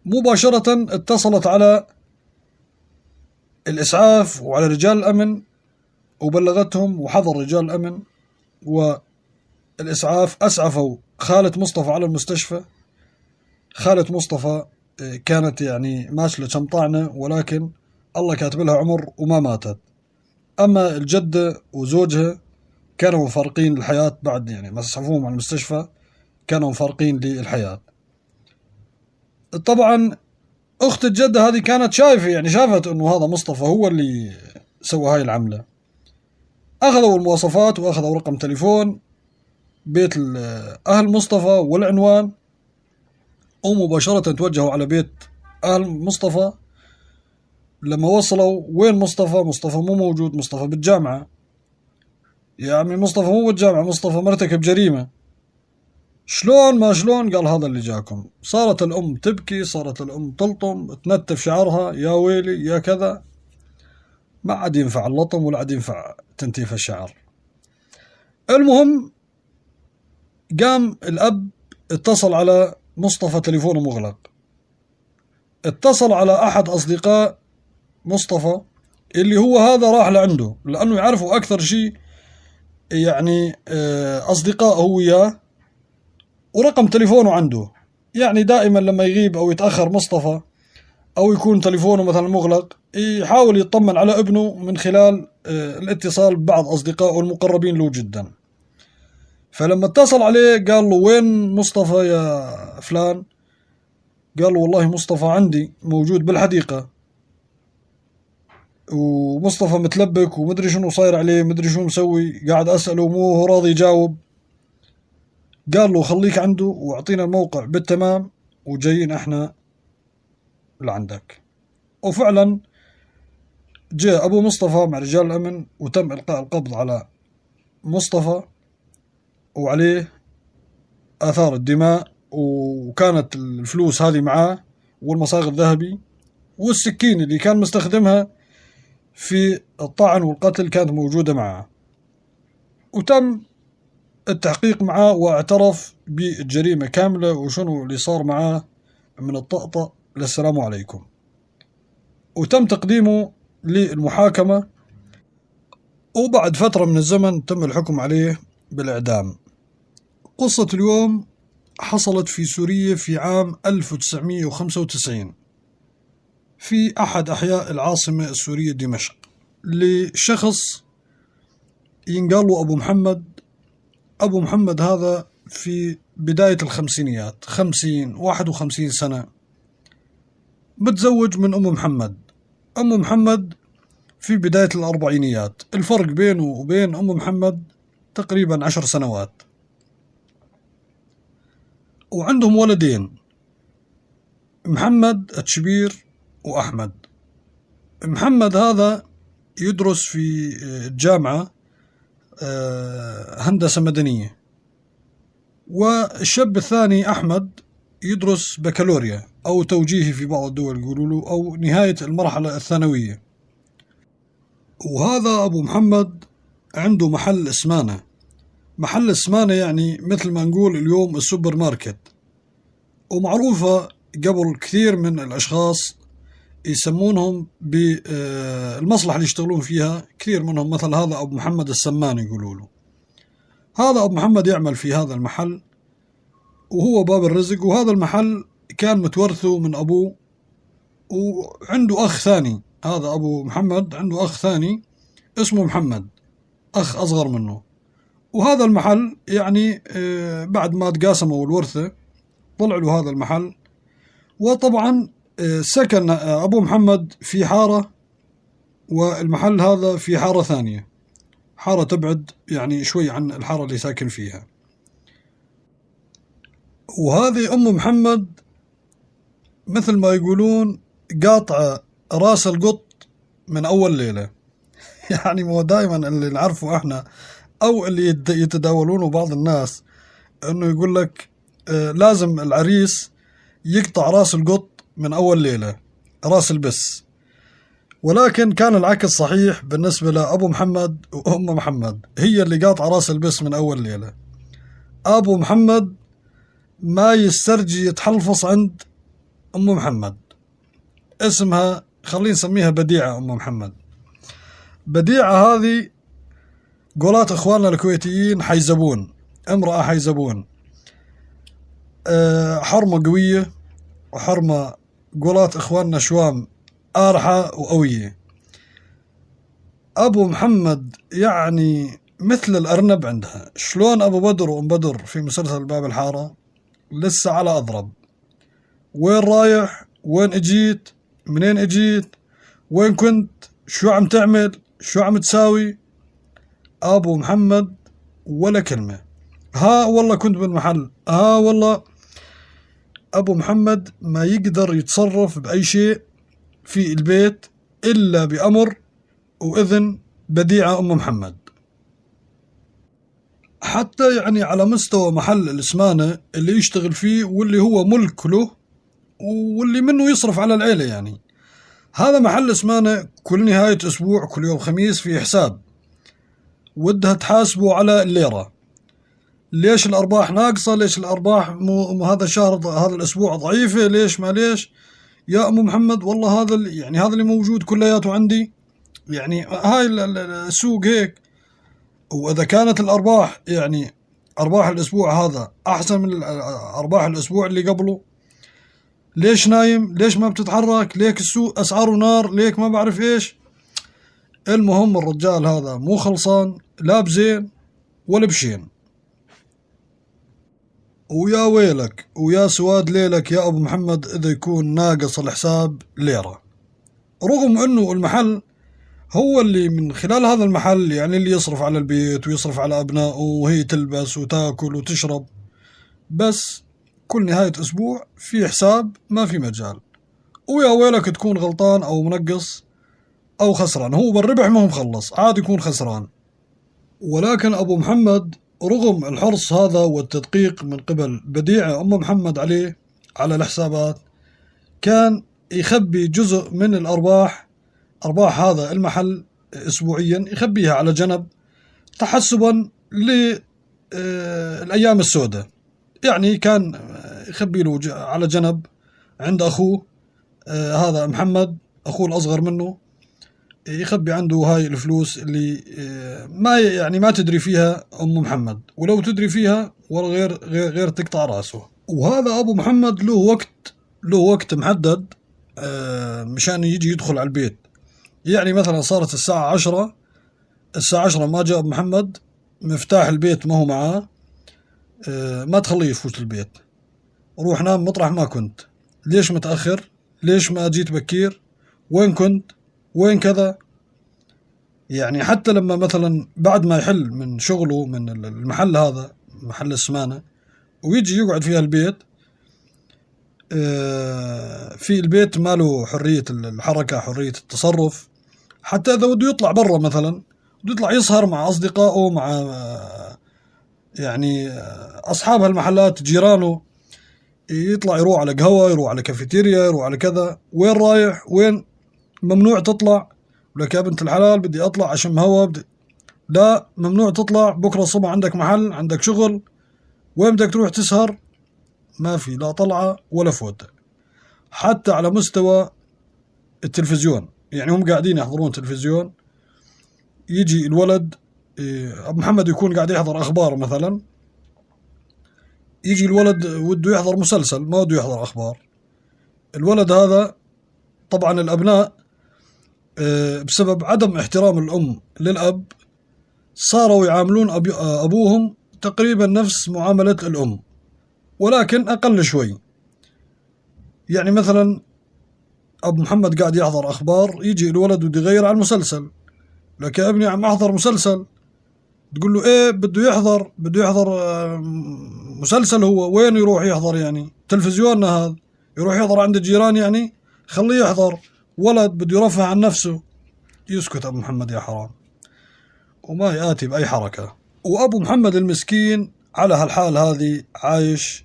مباشرة اتصلت على الإسعاف وعلى رجال الأمن وبلغتهم وحضر رجال الأمن والإسعاف أسعفوا خالة مصطفى على المستشفى خالة مصطفى آه، كانت يعني ماشلة كم طعنة ولكن الله كاتب لها عمر وما ماتت أما الجدة وزوجها كانوا مفارقين الحياة بعد يعني ما سحبوهم على المستشفى كانوا مفارقين للحياة طبعا أخت الجدة هذه كانت شايفة يعني شافت أنه هذا مصطفى هو اللي سوى هاي العملة أخذوا المواصفات وأخذوا رقم تليفون بيت أهل مصطفى والعنوان أو مباشرة توجهوا على بيت أهل مصطفى لما وصلوا وين مصطفى مصطفى مو موجود مصطفى بالجامعة يا عمي مصطفى مو بالجامعة مصطفى مرتكب جريمة شلون ما شلون قال هذا اللي جاكم صارت الأم تبكي صارت الأم تلطم تنتف شعرها يا ويلي يا كذا ما عاد ينفع اللطم ولا عاد ينفع تنتيف الشعر المهم قام الأب اتصل على مصطفى تليفونه مغلق اتصل على أحد أصدقاء مصطفى اللي هو هذا راح لعنده لأنه يعرفه أكثر شيء يعني آه، أصدقاء هو إياه ورقم تليفونه عنده يعني دائما لما يغيب أو يتأخر مصطفى أو يكون تليفونه مثلا مغلق يحاول يطمن على ابنه من خلال آه، الاتصال ببعض أصدقائه المقربين له جداً فلما اتصل عليه قال له وين مصطفى يا فلان قال له والله مصطفى عندي موجود بالحديقة ومصطفى متلبك ومدري شنو صاير عليه مدري شنو مسوي قاعد أسأله مو هو راضي يجاوب قال له خليك عنده واعطينا الموقع بالتمام وجايين احنا لعندك وفعلا جاء ابو مصطفى مع رجال الامن وتم القاء القبض على مصطفى وعليه آثار الدماء وكانت الفلوس هذه معاه والمصاغ الذهبي والسكين اللي كان مستخدمها في الطعن والقتل كانت موجودة معاه وتم التحقيق معاه واعترف بالجريمة كاملة وشنو اللي صار معاه من الطأطأ للسلام عليكم وتم تقديمه للمحاكمة وبعد فترة من الزمن تم الحكم عليه بالإعدام قصة اليوم حصلت في سوريا في عام 1995 في أحد أحياء العاصمة السورية دمشق لشخص ينقال له أبو محمد أبو محمد هذا في بداية الخمسينيات خمسين واحد وخمسين سنة متزوج من أم محمد أم محمد في بداية الأربعينيات الفرق بينه وبين أم محمد تقريبا عشر سنوات وعندهم ولدين محمد تشبير وأحمد محمد هذا يدرس في آه، جامعة آه، هندسة مدنية والشاب الثاني أحمد يدرس بكالوريا أو توجيهي في بعض الدول يقولوا له أو نهاية المرحلة الثانوية وهذا أبو محمد عنده محل اسمانة محل السمانة يعني مثل ما نقول اليوم السوبر ماركت ومعروفة قبل كثير من الأشخاص يسمونهم بالمصلحة آه، اللي يشتغلون فيها كثير منهم مثل هذا أبو محمد السمان يقولوا له هذا أبو محمد يعمل في هذا المحل وهو باب الرزق وهذا المحل كان متورثه من أبوه وعنده أخ ثاني هذا أبو محمد عنده أخ ثاني اسمه محمد أخ أصغر منه وهذا المحل يعني آه، بعد ما تقاسموا الورثة طلع له هذا المحل وطبعا آه، سكن آه، أبو محمد في حارة والمحل هذا في حارة ثانية حارة تبعد يعني شوي عن الحارة اللي ساكن فيها وهذه أم محمد مثل ما يقولون قاطعة راس القط من أول ليلة يعني مو دائما اللي نعرفه احنا أو اللي يتداولونه بعض الناس أنه يقول لك آه، لازم العريس يقطع راس القط من أول ليلة راس البس ولكن كان العكس صحيح بالنسبة لأبو محمد وأم محمد هي اللي قاطعة راس البس من أول ليلة أبو محمد ما يسترجي يتحلفص عند أم محمد اسمها خلينا نسميها بديعة أم محمد بديعة هذه قولات اخواننا الكويتيين حيزبون امرأة حيزبون أه حرمة قوية وحرمة قولات اخواننا شوام آرحة وقوية ابو محمد يعني مثل الارنب عندها شلون ابو بدر وام بدر في مسلسل باب الحاره لسه على اضرب وين رايح وين اجيت منين اجيت وين كنت شو عم تعمل شو عم تساوي أبو محمد ولا كلمة ها والله كنت بالمحل ها والله أبو محمد ما يقدر يتصرف بأي شيء في البيت إلا بأمر وإذن بديعة أم محمد حتى يعني على مستوى محل الاسمانة اللي يشتغل فيه واللي هو ملك له واللي منه يصرف على العيلة يعني هذا محل اسمانة كل نهاية أسبوع كل يوم خميس في حساب ودها تحاسبه على الليره ليش الارباح ناقصه ليش الارباح مو هذا الشهر هذا الاسبوع ضعيفه ليش ما ليش يا ام محمد والله هذا يعني هذا اللي موجود كلياته عندي يعني هاي السوق هيك واذا كانت الارباح يعني ارباح الاسبوع هذا احسن من ارباح الاسبوع اللي قبله ليش نايم ليش ما بتتحرك ليك السوق اسعاره نار ليك ما بعرف ايش المهم الرجال هذا مو خلصان لا بزين ولا بشين ويا ويلك ويا سواد ليلك يا أبو محمد إذا يكون ناقص الحساب ليرة رغم أنه المحل هو اللي من خلال هذا المحل يعني اللي يصرف على البيت ويصرف على أبنائه وهي تلبس وتاكل وتشرب بس كل نهاية أسبوع في حساب ما في مجال ويا ويلك تكون غلطان أو منقص أو خسران هو بالربح ما هو مخلص عاد يكون خسران ولكن أبو محمد رغم الحرص هذا والتدقيق من قبل بديعة أم محمد عليه على الحسابات كان يخبي جزء من الأرباح أرباح هذا المحل أسبوعيا يخبيها على جنب تحسبا للأيام آه، السوداء يعني كان يخبي له على جنب عند أخوه آه، هذا محمد أخوه الأصغر منه يخبي عنده هاي الفلوس اللي آه، ما يعني ما تدري فيها ام محمد ولو تدري فيها ولا غير غير, غير تقطع راسه وهذا ابو محمد له وقت له وقت محدد آه، مشان يجي يدخل على البيت يعني مثلا صارت الساعة عشرة الساعة عشرة ما جاء أبو محمد مفتاح البيت ما هو معاه آه، ما تخليه يفوت البيت روح نام مطرح ما كنت ليش متأخر ليش ما جيت بكير وين كنت وين كذا يعني حتى لما مثلا بعد ما يحل من شغله من المحل هذا محل السمانة ويجي يقعد في البيت آه، في البيت ماله حرية الحركة حرية التصرف حتى إذا بده يطلع برا مثلا بده يطلع يسهر مع أصدقائه مع آه، يعني آه، أصحاب هالمحلات جيرانه يطلع يروح على قهوة يروح على كافيتيريا يروح على كذا وين رايح وين ممنوع تطلع ولك يا بنت الحلال بدي اطلع اشم هوا بدي لا ممنوع تطلع بكره الصبح عندك محل عندك شغل وين بدك تروح تسهر ما في لا طلعه ولا فوته حتى على مستوى التلفزيون يعني هم قاعدين يحضرون تلفزيون يجي الولد إيه، ابو محمد يكون قاعد يحضر اخبار مثلا يجي الولد وده يحضر مسلسل ما بده يحضر اخبار الولد هذا طبعا الابناء آه، بسبب عدم احترام الأم للأب صاروا يعاملون آه، أبوهم تقريبا نفس معاملة الأم ولكن أقل شوي يعني مثلا أبو محمد قاعد يحضر أخبار يجي الولد ودي يغير على المسلسل لك يا ابني عم أحضر مسلسل تقول له إيه بده يحضر بده يحضر آه، مسلسل هو وين يروح يحضر يعني تلفزيوننا هذا يروح يحضر عند الجيران يعني خليه يحضر ولد بده يرفع عن نفسه يسكت أبو محمد يا حرام وما يآتي بأي حركة وأبو محمد المسكين على هالحال هذه عايش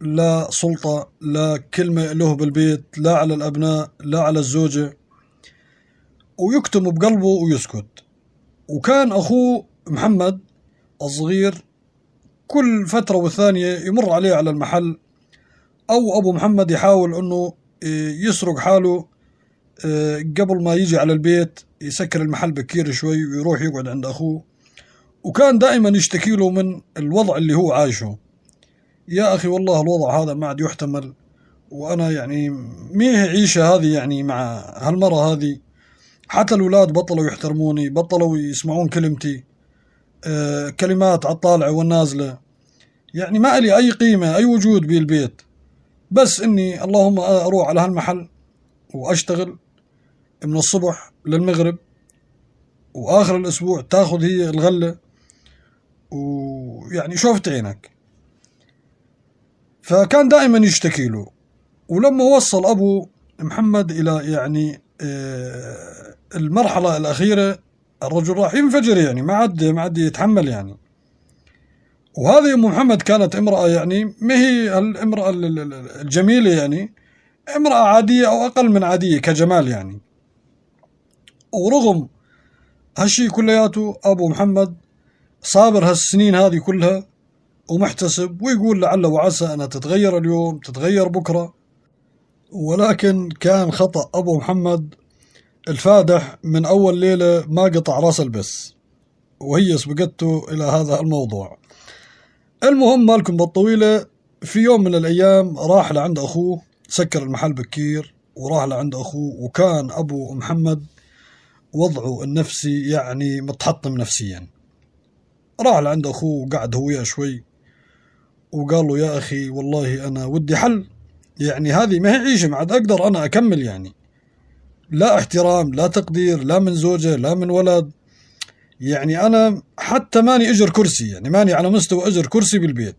لا سلطة لا كلمة له بالبيت لا على الأبناء لا على الزوجة ويكتم بقلبه ويسكت وكان أخوه محمد الصغير كل فترة والثانية يمر عليه على المحل أو أبو محمد يحاول أنه إيه، يسرق حاله آه، قبل ما يجي على البيت يسكر المحل بكير شوي ويروح يقعد عند أخوه وكان دائما يشتكي له من الوضع اللي هو عايشه يا أخي والله الوضع هذا ما عاد يحتمل وأنا يعني ميه عيشة هذه يعني مع هالمرة هذه حتى الأولاد بطلوا يحترموني بطلوا يسمعون كلمتي أه كلمات على الطالعة والنازلة يعني ما لي أي قيمة أي وجود بالبيت بس إني اللهم أروح على هالمحل وأشتغل من الصبح للمغرب واخر الاسبوع تاخذ هي الغله ويعني شوفت عينك فكان دائما يشتكي له ولما وصل ابو محمد الى يعني آه، المرحله الاخيره الرجل راح ينفجر يعني ما عاد ما عاد يتحمل يعني وهذه ام محمد كانت امراه يعني ما هي الامراه الجميله يعني امراه عاديه او اقل من عاديه كجمال يعني ورغم هالشي كلياته أبو محمد صابر هالسنين هذه كلها ومحتسب ويقول لعل وعسى أنها تتغير اليوم تتغير بكرة ولكن كان خطأ أبو محمد الفادح من أول ليلة ما قطع راس البس وهي سبقته إلى هذا الموضوع المهم مالكم بالطويلة في يوم من الأيام راح لعند أخوه سكر المحل بكير وراح لعند أخوه وكان أبو محمد وضعه النفسي يعني متحطم نفسيا راح لعند أخوه وقعد هو وياه شوي وقال له يا أخي والله أنا ودي حل يعني هذه ما هي عيشة ما عاد أقدر أنا أكمل يعني لا احترام لا تقدير لا من زوجة لا من ولد يعني أنا حتى ماني أجر كرسي يعني ماني على مستوى أجر كرسي بالبيت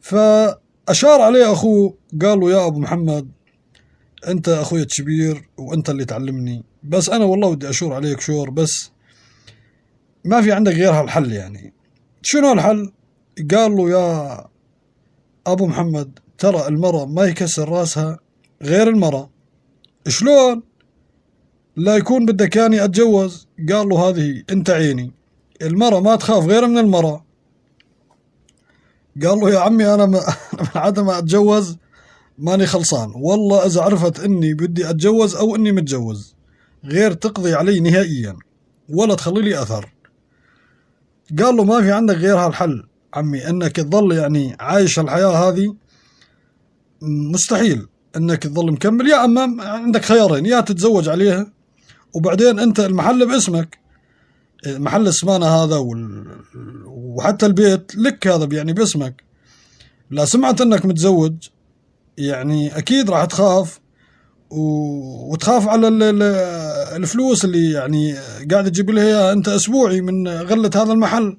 فأشار عليه أخوه قال له يا أبو محمد انت اخوي الكبير وانت اللي تعلمني بس انا والله ودي اشور عليك شور بس ما في عندك غير هالحل يعني شنو الحل قال له يا ابو محمد ترى المرأة ما يكسر راسها غير المرأة شلون لا يكون بدك ياني اتجوز قال له هذه انت عيني المرأة ما تخاف غير من المرأة قال له يا عمي انا ما عاد ما اتجوز ماني خلصان والله إذا عرفت إني بدي أتجوز أو إني متجوز غير تقضي علي نهائيا ولا تخلي لي أثر قال له ما في عندك غير هالحل عمي إنك تظل يعني عايش الحياة هذه مستحيل إنك تظل مكمل يا أما عندك خيارين يا تتزوج عليها وبعدين أنت المحل باسمك محل السمانة هذا وال... وحتى البيت لك هذا يعني باسمك لا سمعت انك متزوج يعني اكيد راح تخاف و... وتخاف على ال... الفلوس اللي يعني قاعد تجيب لها انت اسبوعي من غله هذا المحل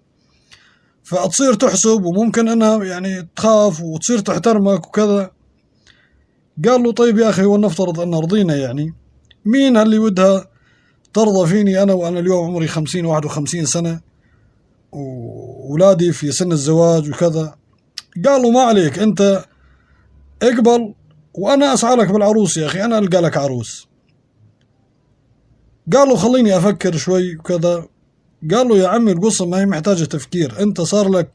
فتصير تحسب وممكن انها يعني تخاف وتصير تحترمك وكذا قال له طيب يا اخي ولنفترض ان رضينا يعني مين اللي ودها ترضى فيني انا وانا اليوم عمري خمسين واحد وخمسين سنه وولادي في سن الزواج وكذا قال له ما عليك انت اقبل وانا اسعى لك بالعروس يا اخي انا القى لك عروس قالوا خليني افكر شوي وكذا قال له يا عمي القصة ما هي محتاجة تفكير انت صار لك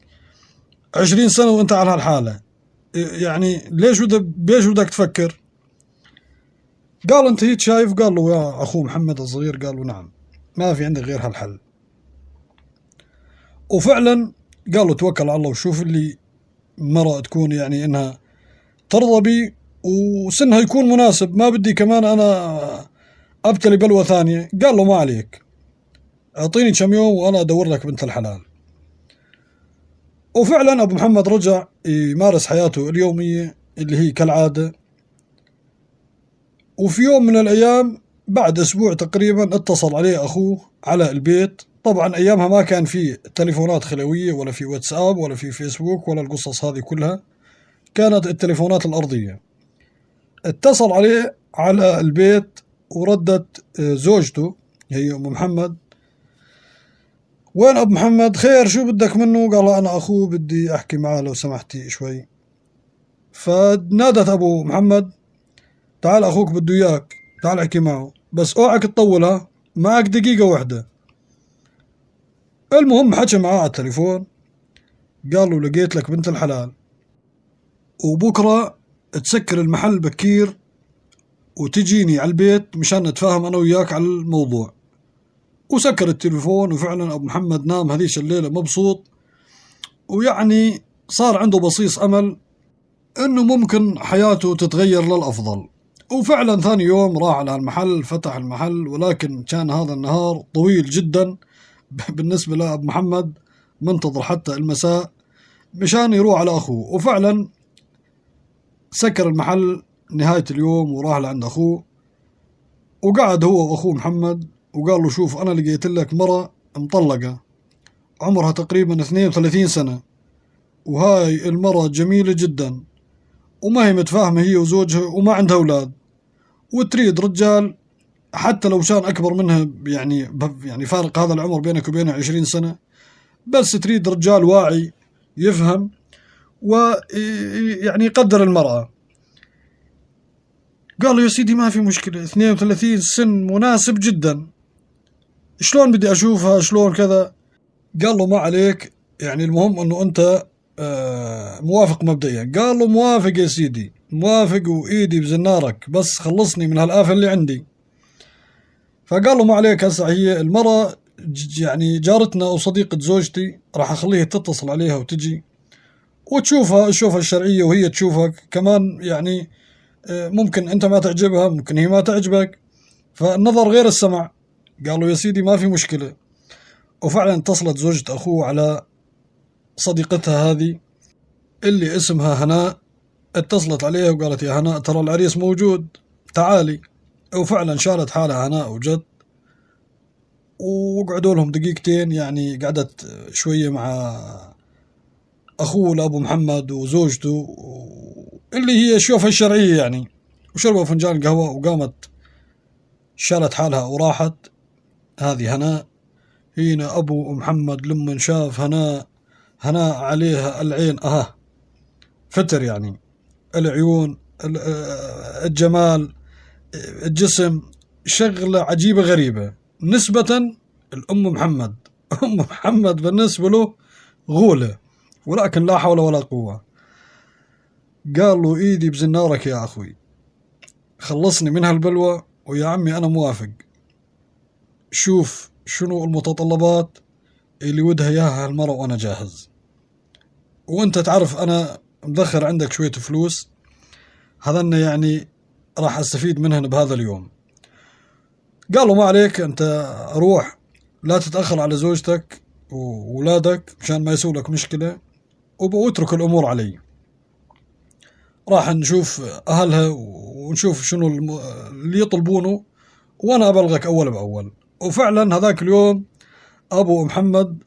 عشرين سنة وانت على هالحالة يعني ليش بدك ليش بدك تفكر قال انت هيك شايف قال له يا اخو محمد الصغير قال له نعم ما في عندك غير هالحل وفعلا قال له توكل على الله وشوف اللي مرة تكون يعني انها ترضى بي وسنها يكون مناسب ما بدي كمان انا ابتلي بلوى ثانيه قال له ما عليك اعطيني كم يوم وانا ادور لك بنت الحلال وفعلا ابو محمد رجع يمارس حياته اليوميه اللي هي كالعاده وفي يوم من الايام بعد اسبوع تقريبا اتصل عليه اخوه على البيت طبعا ايامها ما كان في تليفونات خلويه ولا في واتساب ولا في فيسبوك ولا القصص هذه كلها كانت التليفونات الأرضية اتصل عليه على البيت وردت آه، زوجته هي أم محمد وين أبو محمد خير شو بدك منه قال أنا أخوه بدي أحكي معاه لو سمحتي شوي فنادت أبو محمد تعال أخوك بده إياك تعال احكي معه بس أوعك تطولها معك دقيقة واحدة المهم حكى معاه على التليفون قال له لقيت لك بنت الحلال وبكرة تسكر المحل بكير وتجيني على البيت مشان نتفاهم أنا وياك على الموضوع وسكر التليفون وفعلا أبو محمد نام هذيش الليلة مبسوط ويعني صار عنده بصيص أمل أنه ممكن حياته تتغير للأفضل وفعلا ثاني يوم راح على المحل فتح المحل ولكن كان هذا النهار طويل جدا بالنسبة لأبو محمد منتظر حتى المساء مشان يروح على أخوه وفعلا سكر المحل نهاية اليوم وراح لعند أخوه وقعد هو وأخوه محمد وقال له شوف أنا لقيت لك مرة مطلقة عمرها تقريبا 32 سنة وهاي المرة جميلة جدا وما هي متفاهمة هي وزوجها وما عندها أولاد وتريد رجال حتى لو كان أكبر منها يعني يعني فارق هذا العمر بينك وبينها 20 سنة بس تريد رجال واعي يفهم ويعني يقدر المرأة قال له يا سيدي ما في مشكلة 32 سن مناسب جدا شلون بدي أشوفها شلون كذا قال له ما عليك يعني المهم أنه أنت آه، موافق مبدئيا قال له موافق يا سيدي موافق وإيدي بزنارك بس خلصني من هالآفة اللي عندي فقال له ما عليك هسه هي المرأة يعني جارتنا أو صديقة زوجتي راح أخليها تتصل عليها وتجي وتشوفها تشوفها الشرعية وهي تشوفك كمان يعني آه، ممكن أنت ما تعجبها ممكن هي ما تعجبك فالنظر غير السمع قالوا يا سيدي ما في مشكلة وفعلا اتصلت زوجة أخوه على صديقتها هذه اللي اسمها هناء اتصلت عليها وقالت يا هناء ترى العريس موجود تعالي وفعلا شالت حالها هناء وجت وقعدوا لهم دقيقتين يعني قعدت شوية مع أخوه لأبو محمد وزوجته اللي هي شوفها الشرعية يعني وشربوا فنجان قهوة وقامت شالت حالها وراحت هذه هناء هنا أبو محمد لما شاف هناء هناء عليها العين أها فتر يعني العيون آه، الجمال الجسم شغلة عجيبة غريبة نسبة الأم محمد أم محمد بالنسبة له غولة ولكن لا حول ولا قوة قال له إيدي بزنارك يا أخوي خلصني من هالبلوى ويا عمي أنا موافق شوف شنو المتطلبات اللي ودها إياها هالمرة وأنا جاهز وأنت تعرف أنا مدخر عندك شوية فلوس هذن يعني راح أستفيد منهن بهذا اليوم قال له ما عليك أنت روح لا تتأخر على زوجتك وولادك مشان ما يسولك لك مشكلة وبترك الأمور علي راح نشوف أهلها ونشوف شنو اللي يطلبونه وأنا أبلغك أول بأول وفعلا هذاك اليوم أبو محمد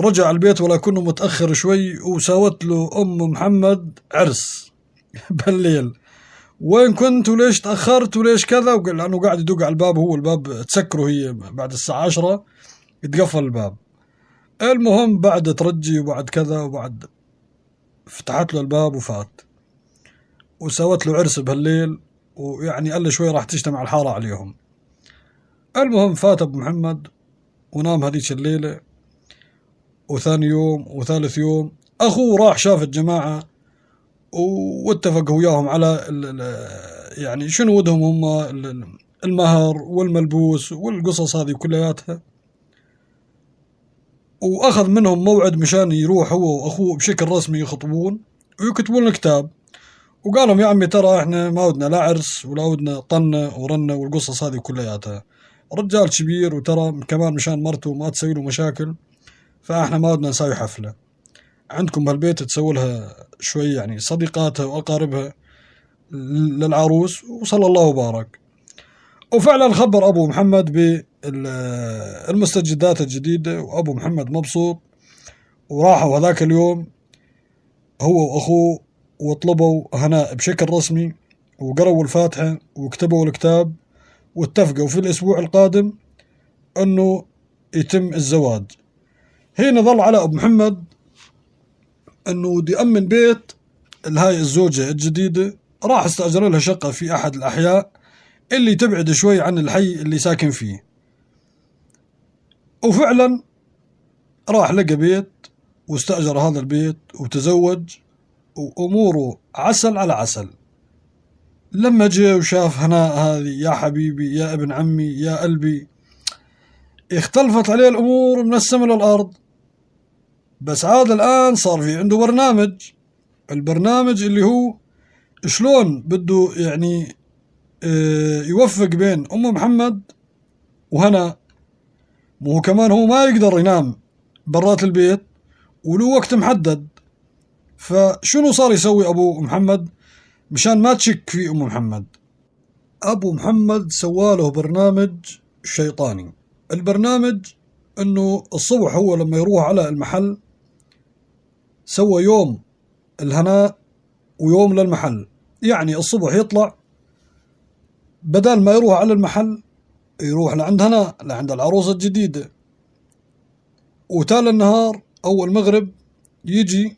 رجع البيت ولكنه متأخر شوي وساوت له أم محمد عرس بالليل وين كنت وليش تأخرت وليش كذا لأنه قاعد يدق على الباب هو الباب تسكره هي بعد الساعة عشرة يتقفل الباب المهم بعد ترجي وبعد كذا وبعد فتحت له الباب وفات وسوت له عرس بهالليل ويعني قال له شوي راح تجتمع الحارة عليهم المهم فات أبو محمد ونام هذيك الليلة وثاني يوم وثالث يوم أخوه راح شاف الجماعة واتفق وياهم على يعني شنو ودهم هم المهر والملبوس والقصص هذه كلياتها واخذ منهم موعد مشان يروح هو واخوه بشكل رسمي يخطبون ويكتبون الكتاب وقال لهم يا عمي ترى احنا ما ودنا لا عرس ولا ودنا طنه ورنه والقصص هذه كلياتها رجال كبير وترى كمان مشان مرته ما تسوي له مشاكل فاحنا ما ودنا نساوي حفله عندكم بهالبيت تسوي لها شوي يعني صديقاتها واقاربها للعروس وصلى الله وبارك وفعلا خبر ابو محمد ب المستجدات الجديدة وأبو محمد مبسوط وراحوا هذاك اليوم هو وأخوه وطلبوا هناء بشكل رسمي وقروا الفاتحة وكتبوا الكتاب واتفقوا في الأسبوع القادم أنه يتم الزواج هنا ظل على أبو محمد أنه دي أمن بيت لهاي الزوجة الجديدة راح استأجر لها شقة في أحد الأحياء اللي تبعد شوي عن الحي اللي ساكن فيه وفعلا راح لقى بيت واستأجر هذا البيت وتزوج وأموره عسل على عسل لما جاء وشاف هناء هذه يا حبيبي يا ابن عمي يا قلبي اختلفت عليه الأمور من السماء للأرض بس عاد الآن صار في عنده برنامج البرنامج اللي هو شلون بده يعني آه، يوفق بين أم محمد وهنا كمان هو ما يقدر ينام برات البيت وله وقت محدد فشنو صار يسوي أبو محمد مشان ما تشك في أم محمد أبو محمد سواله برنامج شيطاني البرنامج أنه الصبح هو لما يروح على المحل سوى يوم الهناء ويوم للمحل يعني الصبح يطلع بدل ما يروح على المحل يروح لعند هنا لعند العروسة الجديدة وتالي النهار أول مغرب يجي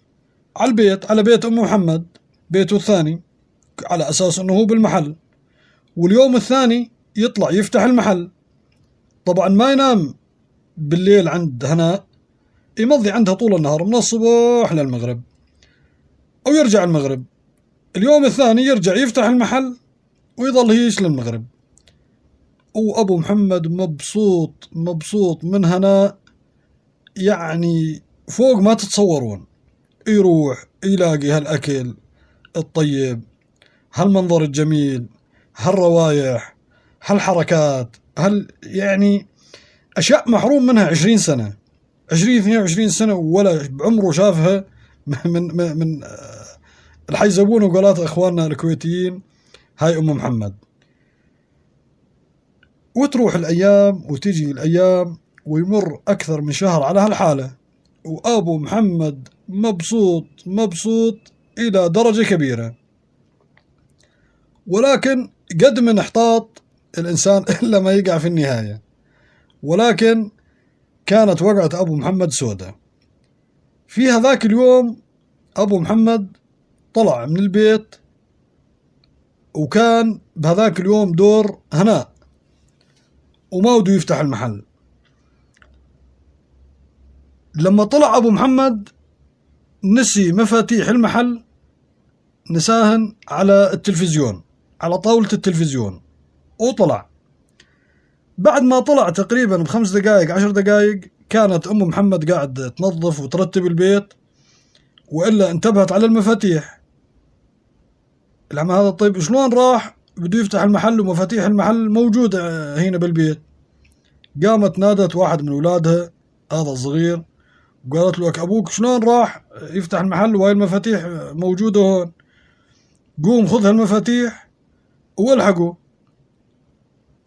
على البيت على بيت أم محمد بيته الثاني على أساس أنه هو بالمحل واليوم الثاني يطلع يفتح المحل طبعا ما ينام بالليل عند هناء يمضي عندها طول النهار من الصبح للمغرب أو يرجع المغرب اليوم الثاني يرجع يفتح المحل ويظل هيش للمغرب وابو محمد مبسوط مبسوط من هنا يعني فوق ما تتصورون يروح يلاقي هالاكل الطيب هالمنظر الجميل هالروايح هالحركات هل يعني اشياء محروم منها 20 سنه 20 22 سنه ولا بعمره شافها من من من آه، الحي زبون وقالات اخواننا الكويتيين هاي ام محمد وتروح الأيام وتجي الأيام ويمر أكثر من شهر على هالحالة وأبو محمد مبسوط مبسوط إلى درجة كبيرة ولكن قد من احتاط الإنسان إلا ما يقع في النهاية ولكن كانت وقعة أبو محمد سودة في هذاك اليوم أبو محمد طلع من البيت وكان بهذاك اليوم دور هناء وما بده يفتح المحل لما طلع أبو محمد نسي مفاتيح المحل نساهن على التلفزيون على طاولة التلفزيون وطلع بعد ما طلع تقريبا بخمس دقائق عشر دقائق كانت أم محمد قاعد تنظف وترتب البيت وإلا انتبهت على المفاتيح العمى هذا طيب شلون راح بده يفتح المحل ومفاتيح المحل موجودة هنا بالبيت قامت نادت واحد من أولادها هذا الصغير وقالت له أبوك شلون راح يفتح المحل وهاي المفاتيح موجودة هون قوم خذ هالمفاتيح والحقه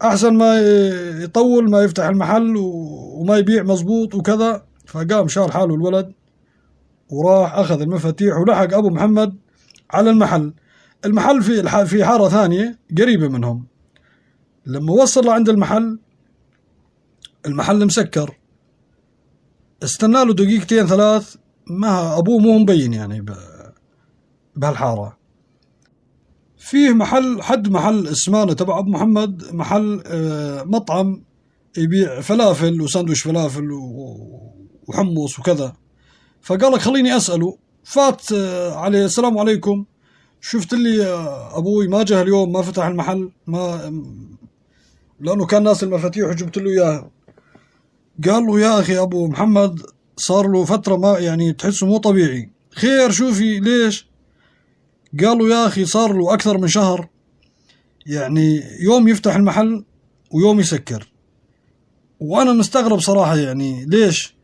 أحسن ما يطول ما يفتح المحل وما يبيع مزبوط وكذا فقام شال حاله الولد وراح أخذ المفاتيح ولحق أبو محمد على المحل المحل في في حاره ثانيه قريبه منهم لما وصل عند المحل المحل مسكر استنى له دقيقتين ثلاث ما ابوه مو مبين يعني بهالحاره فيه محل حد محل اسمانه تبع ابو محمد محل آه، مطعم يبيع فلافل وساندويش فلافل وحمص وكذا فقال لك خليني اساله فات آه، عليه السلام عليكم شفت اللي ابوي ما جه اليوم ما فتح المحل ما لانه كان ناس المفاتيح وجبت له اياها قال له يا اخي ابو محمد صار له فتره ما يعني تحسه مو طبيعي خير شوفي ليش قال له يا اخي صار له اكثر من شهر يعني يوم يفتح المحل ويوم يسكر وانا مستغرب صراحه يعني ليش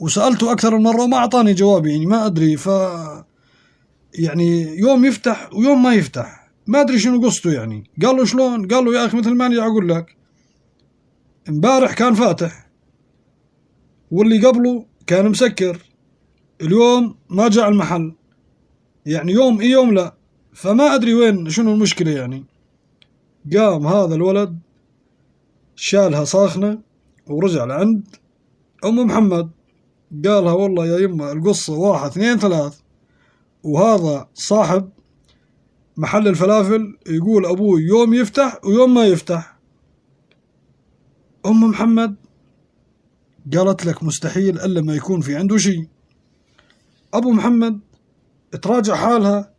وسالته اكثر من مره وما اعطاني جواب يعني ما ادري ف يعني يوم يفتح ويوم ما يفتح ما ادري شنو قصته يعني قال له شلون قال له يا اخي مثل ما انا اقول لك امبارح كان فاتح واللي قبله كان مسكر اليوم ما جاء المحل يعني يوم اي يوم لا فما ادري وين شنو المشكله يعني قام هذا الولد شالها صاخنه ورجع لعند ام محمد قالها والله يا يمه القصه واحد اثنين ثلاث وهذا صاحب محل الفلافل يقول أبوه يوم يفتح ويوم ما يفتح أم محمد قالت لك مستحيل إلا ما يكون في عنده شيء أبو محمد تراجع حالها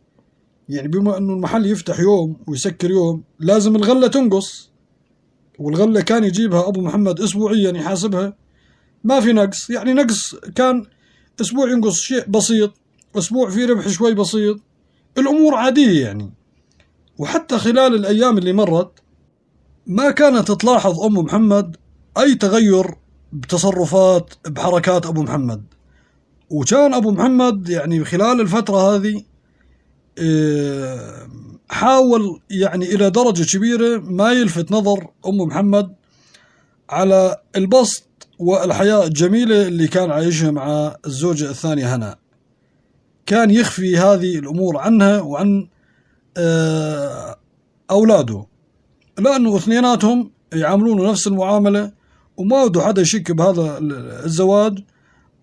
يعني بما أنه المحل يفتح يوم ويسكر يوم لازم الغلة تنقص والغلة كان يجيبها أبو محمد أسبوعيا يحاسبها ما في نقص يعني نقص كان أسبوع ينقص شيء بسيط أسبوع في ربح شوي بسيط الأمور عادية يعني وحتى خلال الأيام اللي مرت ما كانت تلاحظ أم محمد أي تغير بتصرفات بحركات أبو محمد وكان أبو محمد يعني خلال الفترة هذه آه، حاول يعني إلى درجة كبيرة ما يلفت نظر أم محمد على البسط والحياة الجميلة اللي كان عايشها مع الزوجة الثانية هنا كان يخفي هذه الأمور عنها وعن آه، أولاده لأنه اثنيناتهم يعاملونه نفس المعاملة وما ودوا حدا يشك بهذا الزواج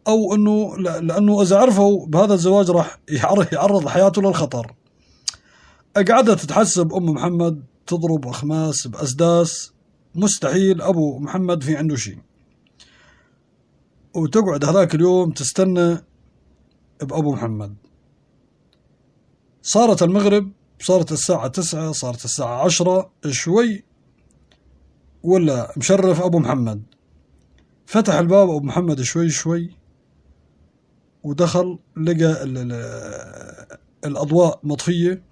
أو أنه لأنه إذا عرفوا بهذا الزواج راح يعرض حياته للخطر قعدت تتحسب أم محمد تضرب أخماس بأسداس مستحيل أبو محمد في عنده شيء وتقعد هذاك اليوم تستنى بأبو محمد صارت المغرب صارت الساعة تسعة صارت الساعة عشرة شوي ولا مشرف أبو محمد فتح الباب أبو محمد شوي شوي ودخل لقى ال ال الأضواء مطفية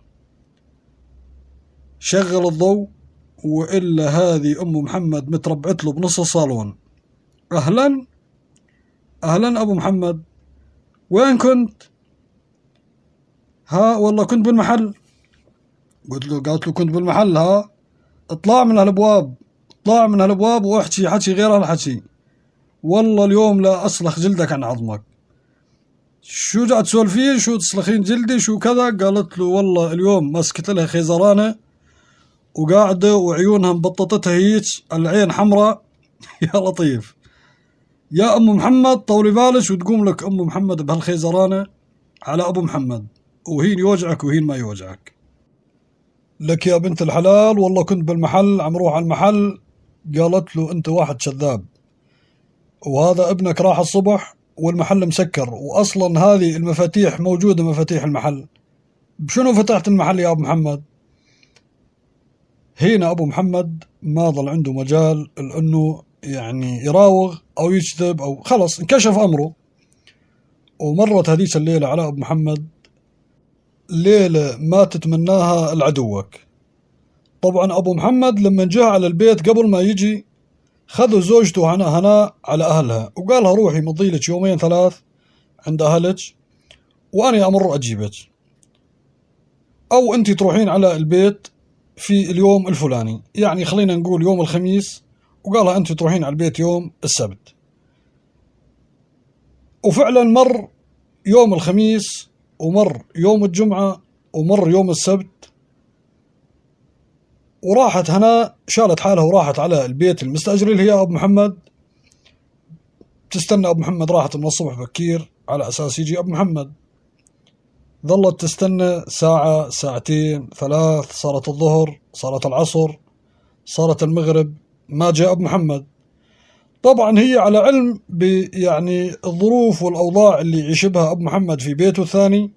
شغل الضوء وإلا هذه أم محمد متربعت له بنص الصالون أهلا أهلا أبو محمد وين كنت ها والله كنت بالمحل قلت له قالت له كنت بالمحل ها اطلع من هالابواب اطلع من هالابواب واحكي حكي غير هالحكي والله اليوم لا اصلخ جلدك عن عظمك شو قاعد تسولفين شو تسلخين جلدي شو كذا قالت له والله اليوم ماسكت لها خيزرانه وقاعده وعيونها مبططتها هيك العين حمراء يا لطيف يا أم محمد طولي بالك وتقوم لك أم محمد بهالخيزرانة على أبو محمد وهين يوجعك وهين ما يوجعك لك يا بنت الحلال والله كنت بالمحل عم روح على المحل قالت له أنت واحد كذاب وهذا ابنك راح الصبح والمحل مسكر وأصلا هذه المفاتيح موجودة مفاتيح المحل بشنو فتحت المحل يا أبو محمد هنا أبو محمد ما ظل عنده مجال لأنه يعني يراوغ او يجذب او خلص انكشف امره ومرت هذيك الليله على ابو محمد ليله ما تتمناها لعدوك طبعا ابو محمد لما جاء على البيت قبل ما يجي خذوا زوجته هنا هنا على اهلها وقالها روحي مضي لك يومين ثلاث عند اهلك وانا امر اجيبك او انت تروحين على البيت في اليوم الفلاني يعني خلينا نقول يوم الخميس وقال انت تروحين على البيت يوم السبت وفعلا مر يوم الخميس ومر يوم الجمعة ومر يوم السبت وراحت هنا شالت حالها وراحت على البيت المستأجر اللي هي أبو محمد تستنى أبو محمد راحت من الصبح بكير على أساس يجي أبو محمد ظلت تستنى ساعة ساعتين ثلاث صارت الظهر صارت العصر صارت المغرب ما جاء ابو محمد طبعا هي على علم يعني الظروف والأوضاع اللي يعيش بها أبو محمد في بيته الثاني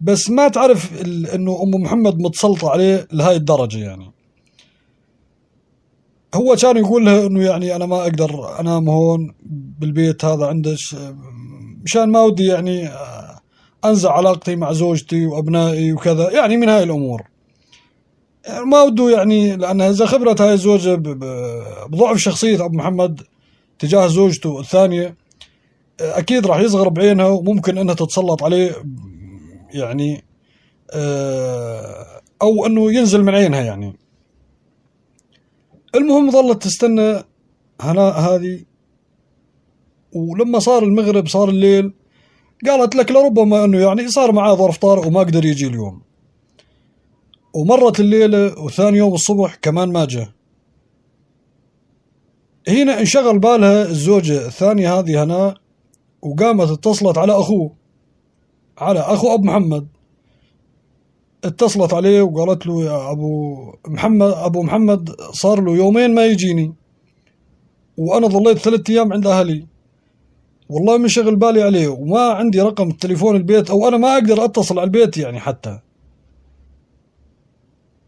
بس ما تعرف أنه أم محمد متسلطة عليه لهي الدرجة يعني هو كان يقول لها أنه يعني أنا ما أقدر أنام هون بالبيت هذا عندك مشان ما ودي يعني آه، أنزع علاقتي مع زوجتي وأبنائي وكذا يعني من هاي الأمور ما وده يعني لأن إذا خبرت هاي الزوجة بضعف شخصية أبو محمد تجاه زوجته الثانية أكيد راح يصغر بعينها وممكن إنها تتسلط عليه يعني آه، أو إنه ينزل من عينها يعني المهم ظلت تستنى هناء هذه ولما صار المغرب صار الليل قالت لك لربما انه يعني صار معاه ظرف طارئ وما قدر يجي اليوم ومرت الليلة وثاني يوم الصبح كمان ما جاء هنا انشغل بالها الزوجة الثانية هذه هنا وقامت اتصلت على أخوه على أخو أبو محمد اتصلت عليه وقالت له يا أبو محمد أبو محمد صار له يومين ما يجيني وأنا ظليت ثلاثة أيام عند أهلي والله منشغل بالي عليه وما عندي رقم تليفون البيت أو أنا ما أقدر أتصل على البيت يعني حتى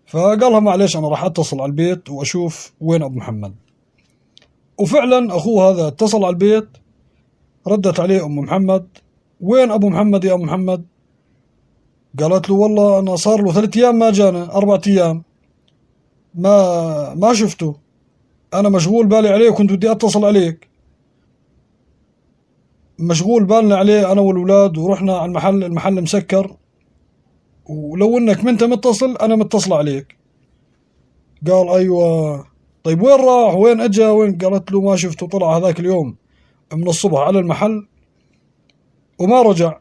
فقالها معلش انا راح اتصل على البيت واشوف وين ابو محمد وفعلا اخوه هذا اتصل على البيت ردت عليه ام محمد وين ابو محمد يا ام محمد قالت له والله انا صار له ثلاث ايام ما جانا اربع ايام ما ما شفته انا مشغول بالي عليه وكنت بدي اتصل عليك مشغول بالنا عليه انا والولاد ورحنا على المحل المحل مسكر ولو انك منت متصل انا متصل عليك قال ايوه طيب وين راح وين اجى وين قالت له ما شفته طلع هذاك اليوم من الصبح على المحل وما رجع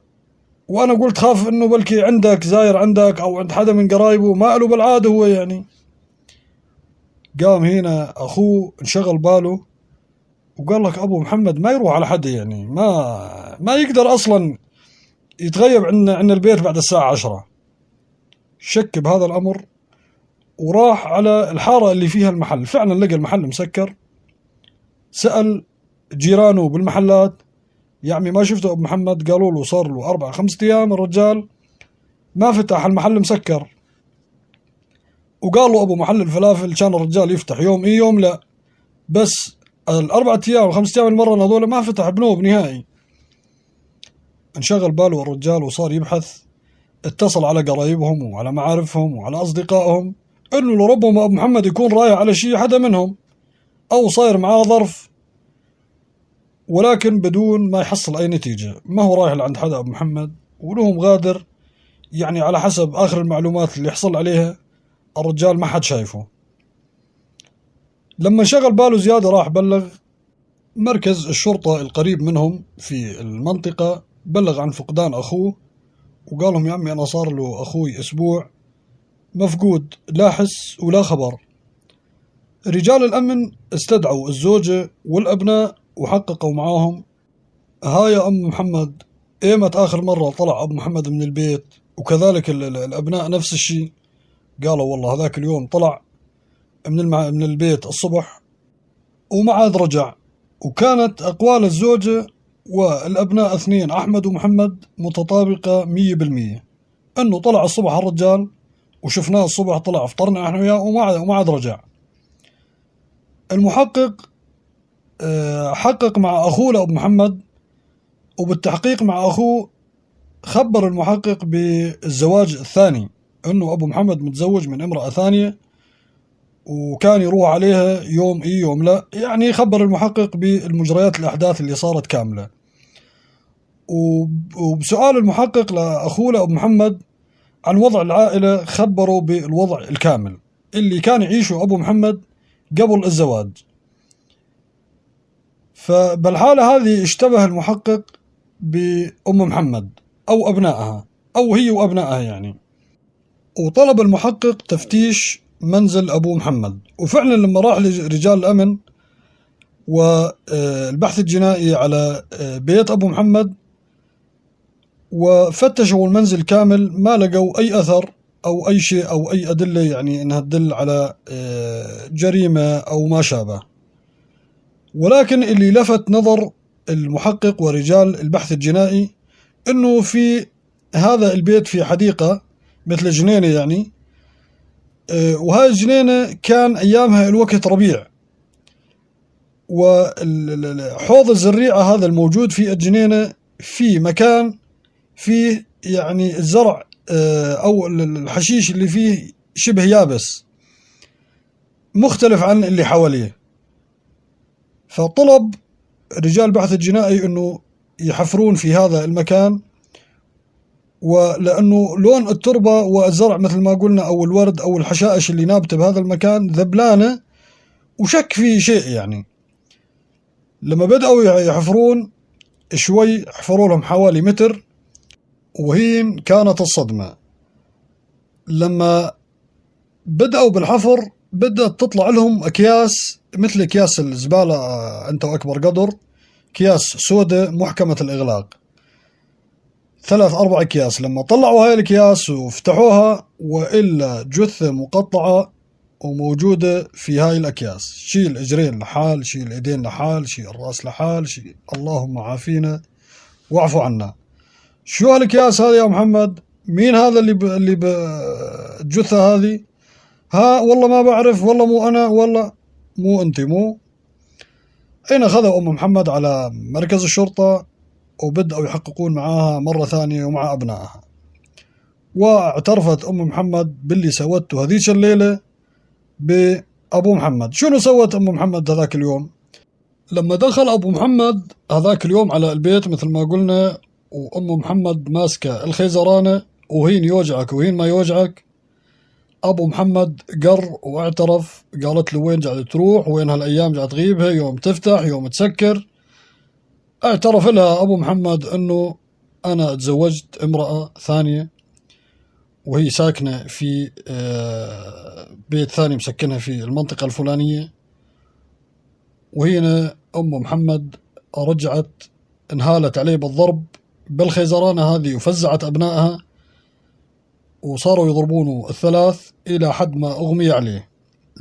وانا قلت خاف انه بلكي عندك زاير عندك او عند حدا من قرايبه ما له بالعاده هو يعني قام هنا اخوه انشغل باله وقال لك ابو محمد ما يروح على حد يعني ما ما يقدر اصلا يتغيب عندنا عندنا البيت بعد الساعه 10 شك بهذا الأمر وراح على الحارة اللي فيها المحل فعلا لقى المحل مسكر سأل جيرانه بالمحلات يا عمي ما شفته أبو محمد قالوا له صار له أربع خمسة أيام الرجال ما فتح المحل مسكر وقالوا أبو محل الفلافل كان الرجال يفتح يوم اي يوم لا بس الاربع أيام والخمس أيام المرة هذول ما فتح بنوب نهائي انشغل باله الرجال وصار يبحث اتصل على قرايبهم وعلى معارفهم وعلى أصدقائهم إنه لربما أبو محمد يكون رايح على شيء حدا منهم أو صاير معاه ظرف ولكن بدون ما يحصل أي نتيجة ما هو رايح لعند حدا أبو محمد وله مغادر يعني على حسب آخر المعلومات اللي حصل عليها الرجال ما حد شايفه لما شغل باله زيادة راح بلغ مركز الشرطة القريب منهم في المنطقة بلغ عن فقدان أخوه وقال لهم يا عمي أنا صار له أخوي أسبوع مفقود لا حس ولا خبر رجال الأمن استدعوا الزوجة والأبناء وحققوا معاهم ها يا أم محمد إيمت آخر مرة طلع أبو محمد من البيت وكذلك الأبناء نفس الشيء قالوا والله هذاك اليوم طلع من من البيت الصبح وما عاد رجع وكانت أقوال الزوجة والأبناء اثنين أحمد ومحمد متطابقة مية بالمية أنه طلع الصبح الرجال وشفناه الصبح طلع فطرنا احنا وياه وما عاد وما عاد رجع المحقق آه، حقق مع اخوه لابو محمد وبالتحقيق مع اخوه خبر المحقق بالزواج الثاني انه ابو محمد متزوج من امراه ثانيه وكان يروح عليها يوم اي يوم لا يعني خبر المحقق بالمجريات الاحداث اللي صارت كامله وبسؤال المحقق لاخوه لأبو محمد عن وضع العائله خبره بالوضع الكامل اللي كان يعيشه ابو محمد قبل الزواج فبالحاله هذه اشتبه المحقق بام محمد او ابنائها او هي وابنائها يعني وطلب المحقق تفتيش منزل ابو محمد وفعلا لما راح لرجال الامن والبحث الجنائي على بيت ابو محمد وفتشوا المنزل كامل ما لقوا أي أثر أو أي شيء أو أي أدلة يعني أنها تدل على آه، جريمة أو ما شابه ولكن اللي لفت نظر المحقق ورجال البحث الجنائي أنه في هذا البيت في حديقة مثل جنينة يعني آه، وهاي الجنينة كان أيامها الوقت ربيع وحوض الزريعة هذا الموجود في الجنينة في مكان فيه يعني الزرع آه، أو الحشيش اللي فيه شبه يابس مختلف عن اللي حواليه فطلب رجال بحث الجنائي أنه يحفرون في هذا المكان ولأنه لون التربة والزرع مثل ما قلنا أو الورد أو الحشائش اللي نابتة بهذا المكان ذبلانة وشك في شيء يعني لما بدأوا يحفرون شوي حفروا لهم حوالي متر وهين كانت الصدمة لما بدأوا بالحفر بدأت تطلع لهم أكياس مثل أكياس الزبالة آه، أنت وأكبر قدر أكياس سودة محكمة الإغلاق ثلاث أربع أكياس لما طلعوا هاي الأكياس وفتحوها وإلا جثة مقطعة وموجودة في هاي الأكياس شيل إجرين لحال شيل إيدين لحال شيل الرأس لحال شيل اللهم عافينا واعفو عنا شو هالكياس هذا يا محمد مين هذا اللي ب... اللي بالجثة هذه ها والله ما بعرف والله مو أنا والله مو أنت مو أين اخذها أم محمد على مركز الشرطة وبدأوا يحققون معاها مرة ثانية ومع أبنائها واعترفت أم محمد باللي سوته هذيك الليلة بأبو محمد شنو سوت أم محمد هذاك اليوم لما دخل أبو محمد هذاك اليوم على البيت مثل ما قلنا وأم محمد ماسكة الخيزرانة وهين يوجعك وهين ما يوجعك أبو محمد قر واعترف قالت له وين قاعد تروح وين هالأيام قاعد تغيبها يوم تفتح يوم تسكر اعترف لها أبو محمد أنه أنا تزوجت امرأة ثانية وهي ساكنة في آه، بيت ثاني مسكنها في المنطقة الفلانية وهنا أم محمد رجعت انهالت عليه بالضرب بالخيزرانة هذه وفزعت أبنائها وصاروا يضربونه الثلاث إلى حد ما أغمي عليه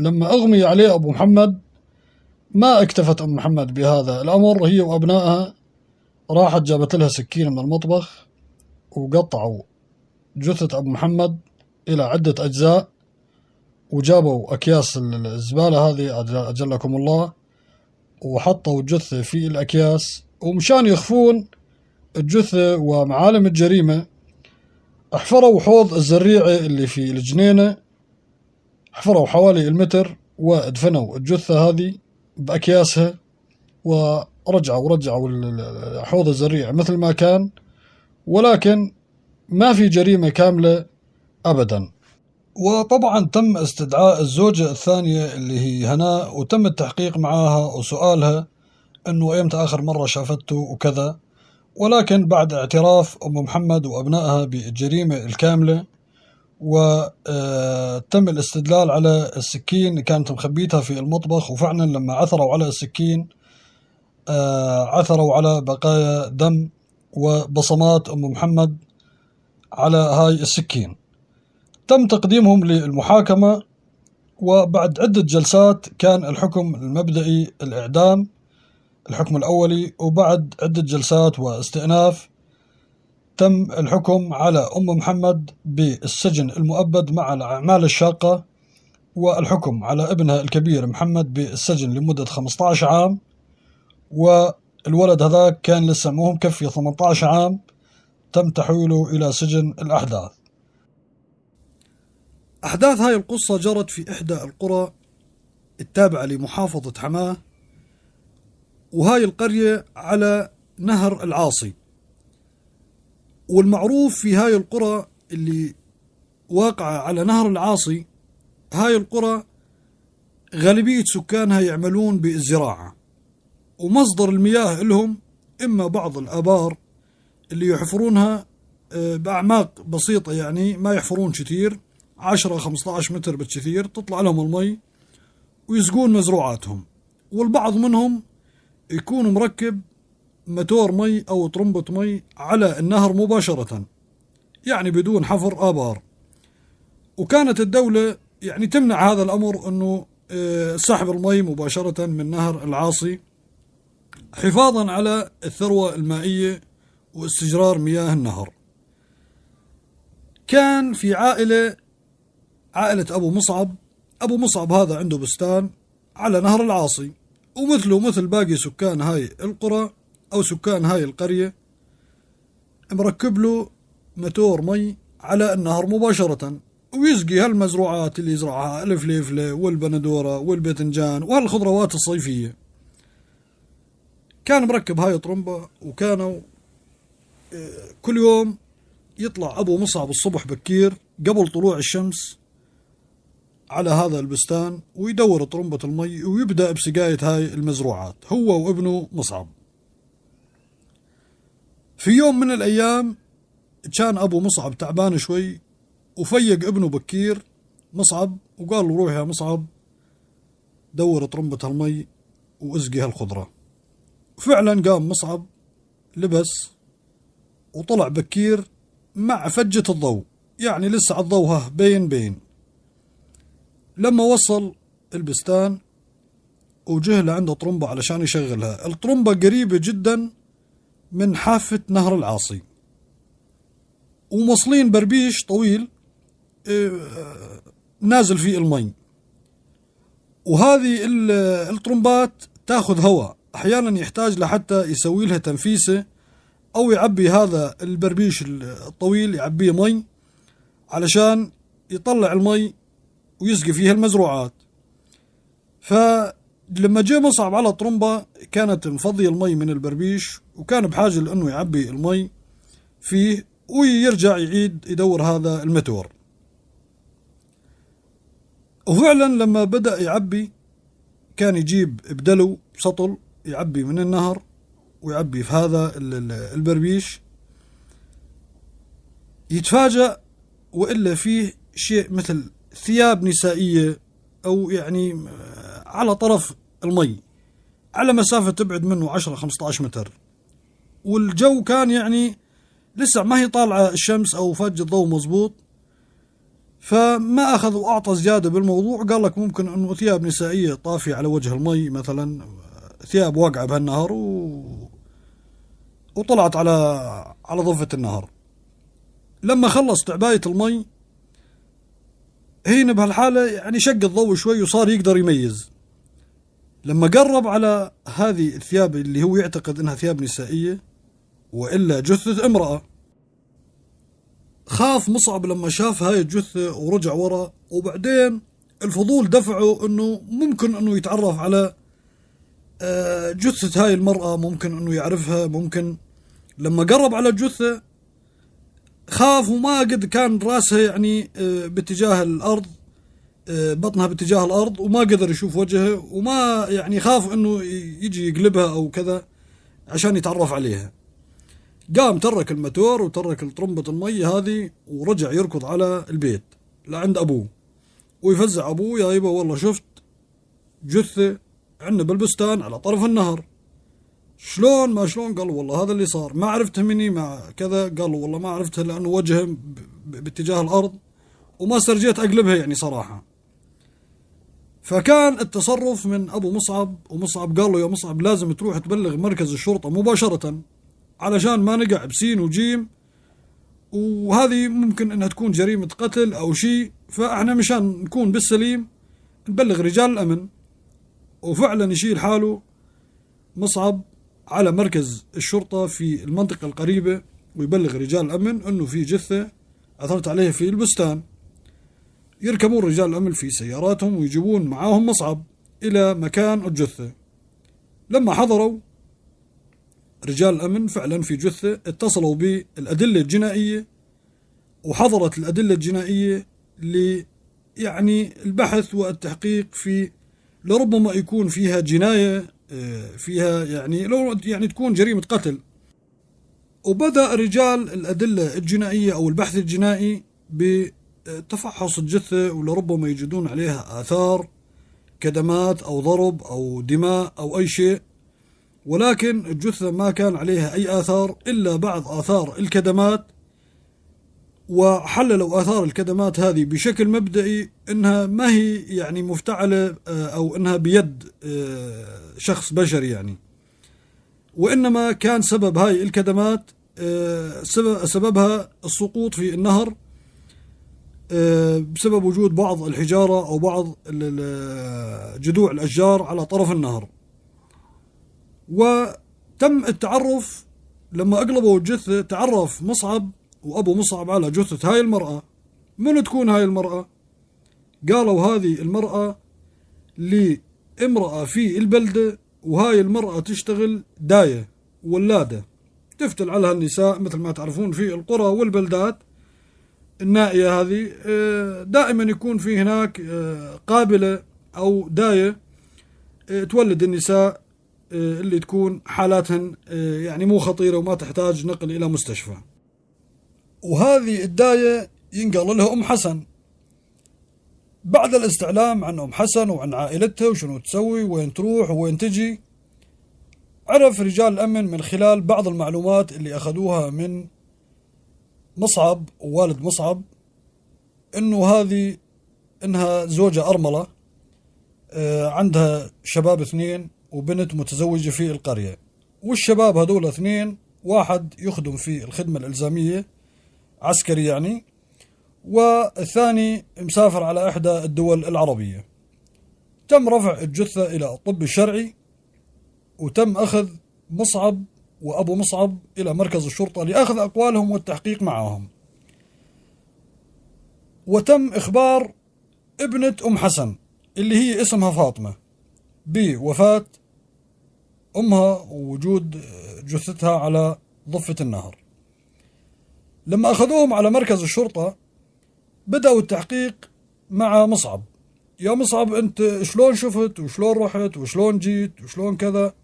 لما أغمي عليه أبو محمد ما اكتفت أم محمد بهذا الأمر هي وأبنائها راحت جابت لها سكين من المطبخ وقطعوا جثة أبو محمد إلى عدة أجزاء وجابوا أكياس الزبالة هذه أجلكم الله وحطوا الجثة في الأكياس ومشان يخفون الجثة ومعالم الجريمة احفروا حوض الزريعة اللي في الجنينة حفروا حوالي المتر وادفنوا الجثة هذه بأكياسها ورجعوا رجعوا حوض الزريعة مثل ما كان ولكن ما في جريمة كاملة أبدا وطبعا تم استدعاء الزوجة الثانية اللي هي هناء وتم التحقيق معاها وسؤالها انه ايمتى اخر مرة شافته وكذا ولكن بعد اعتراف أم محمد وأبنائها بالجريمة الكاملة وتم آه، الاستدلال على السكين كانت مخبيتها في المطبخ وفعلا لما عثروا على السكين آه، عثروا على بقايا دم وبصمات أم محمد على هاي السكين تم تقديمهم للمحاكمة وبعد عدة جلسات كان الحكم المبدئي الإعدام الحكم الأولي وبعد عدة جلسات واستئناف تم الحكم على أم محمد بالسجن المؤبد مع الأعمال الشاقة والحكم على ابنها الكبير محمد بالسجن لمدة 15 عام والولد هذاك كان لسه مو مكفي 18 عام تم تحويله إلى سجن الأحداث أحداث هاي القصة جرت في إحدى القرى التابعة لمحافظة حماه وهاي القرية على نهر العاصي والمعروف في هاي القرى اللي واقعة على نهر العاصي هاي القرى غالبية سكانها يعملون بالزراعة ومصدر المياه لهم إما بعض الأبار اللي يحفرونها آه، بأعماق بسيطة يعني ما يحفرون كثير 10 15 متر بالكثير تطلع لهم المي ويسقون مزروعاتهم والبعض منهم يكون مركب متور مي أو طرمبة مي على النهر مباشرة يعني بدون حفر آبار وكانت الدولة يعني تمنع هذا الأمر أنه آه، سحب المي مباشرة من نهر العاصي حفاظا على الثروة المائية واستجرار مياه النهر كان في عائلة عائلة أبو مصعب أبو مصعب هذا عنده بستان على نهر العاصي ومثله مثل باقي سكان هاي القرى أو سكان هاي القرية مركب له متور مي على النهر مباشرة ويسقي هالمزروعات اللي يزرعها الفليفلة والبندورة والباذنجان وهالخضروات الصيفية كان مركب هاي طرمبة وكانوا آه، كل يوم يطلع أبو مصعب الصبح بكير قبل طلوع الشمس على هذا البستان ويدور طرمبة المي ويبدأ بسقاية هاي المزروعات هو وابنه مصعب في يوم من الأيام كان أبو مصعب تعبان شوي وفيق ابنه بكير مصعب وقال له روح يا مصعب دور طرمبة المي وازقي هالخضرة فعلا قام مصعب لبس وطلع بكير مع فجة الضوء يعني لسه الضوء بين بين لما وصل البستان وجه لعنده طرمبة علشان يشغلها الطرمبة قريبة جدا من حافة نهر العاصي ومصلين بربيش طويل إيه، نازل فيه المي وهذه الطرمبات تاخذ هواء احيانا يحتاج لحتى يسوي لها تنفيسه او يعبي هذا البربيش الطويل يعبيه مي علشان يطلع المي ويسقي فيها المزروعات فلما جاء مصعب على طرمبة كانت مفضية المي من البربيش وكان بحاجة لأنه يعبي المي فيه ويرجع يعيد يدور هذا المتور وفعلا لما بدأ يعبي كان يجيب بدلو سطل يعبي من النهر ويعبي في هذا البربيش يتفاجأ وإلا فيه شيء مثل ثياب نسائية أو يعني آه، على طرف المي على مسافة تبعد منه 10 15 متر والجو كان يعني لسه ما هي طالعة الشمس أو فج الضوء مضبوط فما أخذ وأعطى زيادة بالموضوع قال لك ممكن أنه ثياب نسائية طافية على وجه المي مثلا آه، ثياب واقعة بهالنهر و... وطلعت على على ضفة النهر لما خلص تعباية المي هنا بهالحالة يعني شق الضوء شوي وصار يقدر يميز لما قرب على هذه الثياب اللي هو يعتقد انها ثياب نسائية والا جثة امرأة خاف مصعب لما شاف هاي الجثة ورجع ورا وبعدين الفضول دفعه انه ممكن انه يتعرف على آه، جثة هاي المرأة ممكن انه يعرفها ممكن لما قرب على الجثة خاف وما قد كان راسها يعني آه، باتجاه الارض آه، بطنها باتجاه الارض وما قدر يشوف وجهه وما يعني خاف انه يجي يقلبها او كذا عشان يتعرف عليها قام ترك الموتور وترك طرمبة المي هذه ورجع يركض على البيت لعند أبوه ويفزع أبوه يا يبا أيوة والله شفت جثة عندنا بالبستان على طرف النهر شلون ما شلون قال والله هذا اللي صار ما عرفته مني مع كذا قال والله ما عرفته لأنه وجهه باتجاه الأرض وما استرجيت أقلبها يعني صراحة فكان التصرف من أبو مصعب ومصعب قال له يا مصعب لازم تروح تبلغ مركز الشرطة مباشرة علشان ما نقع بسين وجيم وهذه ممكن انها تكون جريمة قتل او شيء فاحنا مشان نكون بالسليم نبلغ رجال الامن وفعلا يشيل حاله مصعب على مركز الشرطة في المنطقة القريبة ويبلغ رجال الأمن أنه في جثة أثرت عليها في البستان يركبون رجال الأمن في سياراتهم ويجيبون معاهم مصعب إلى مكان الجثة لما حضروا رجال الأمن فعلا في جثة اتصلوا بالأدلة الجنائية وحضرت الأدلة الجنائية ل يعني البحث والتحقيق في لربما يكون فيها جناية آه، فيها يعني لو يعني تكون جريمة قتل وبدأ رجال الأدلة الجنائية أو البحث الجنائي بتفحص الجثة ولربما يجدون عليها آثار كدمات أو ضرب أو دماء أو أي شيء ولكن الجثة ما كان عليها أي آثار إلا بعض آثار الكدمات وحللوا آثار الكدمات هذه بشكل مبدئي أنها ما هي يعني مفتعلة آه، أو أنها بيد آه، شخص بشري يعني وإنما كان سبب هاي الكدمات آه، سببها السقوط في النهر بسبب وجود بعض الحجارة أو بعض جذوع الأشجار على طرف النهر وتم التعرف لما أقلبوا الجثة تعرف مصعب وأبو مصعب على جثة هاي المرأة من تكون هاي المرأة قالوا هذه المرأة لامرأة في البلدة وهاي المرأة تشتغل داية ولادة تفتل عليها النساء مثل ما تعرفون في القرى والبلدات النائية هذه آه، دائما يكون في هناك آه، قابلة أو داية آه، تولد النساء اللي تكون حالاتهن يعني مو خطيرة وما تحتاج نقل إلى مستشفى وهذه الداية ينقال لها أم حسن بعد الاستعلام عن أم حسن وعن عائلتها وشنو تسوي وين تروح وين تجي عرف رجال الأمن من خلال بعض المعلومات اللي أخذوها من مصعب ووالد مصعب انه هذه انها زوجة أرملة آه، عندها شباب اثنين وبنت متزوجة في القرية والشباب هذول اثنين واحد يخدم في الخدمة الإلزامية عسكري يعني والثاني مسافر على إحدى الدول العربية تم رفع الجثة إلى الطب الشرعي وتم أخذ مصعب وأبو مصعب إلى مركز الشرطة لأخذ أقوالهم والتحقيق معهم وتم إخبار ابنة أم حسن اللي هي اسمها فاطمة بوفاة أمها ووجود جثتها على ضفة النهر لما أخذوهم على مركز الشرطة بدأوا التحقيق مع مصعب يا مصعب أنت شلون شفت وشلون رحت وشلون جيت وشلون كذا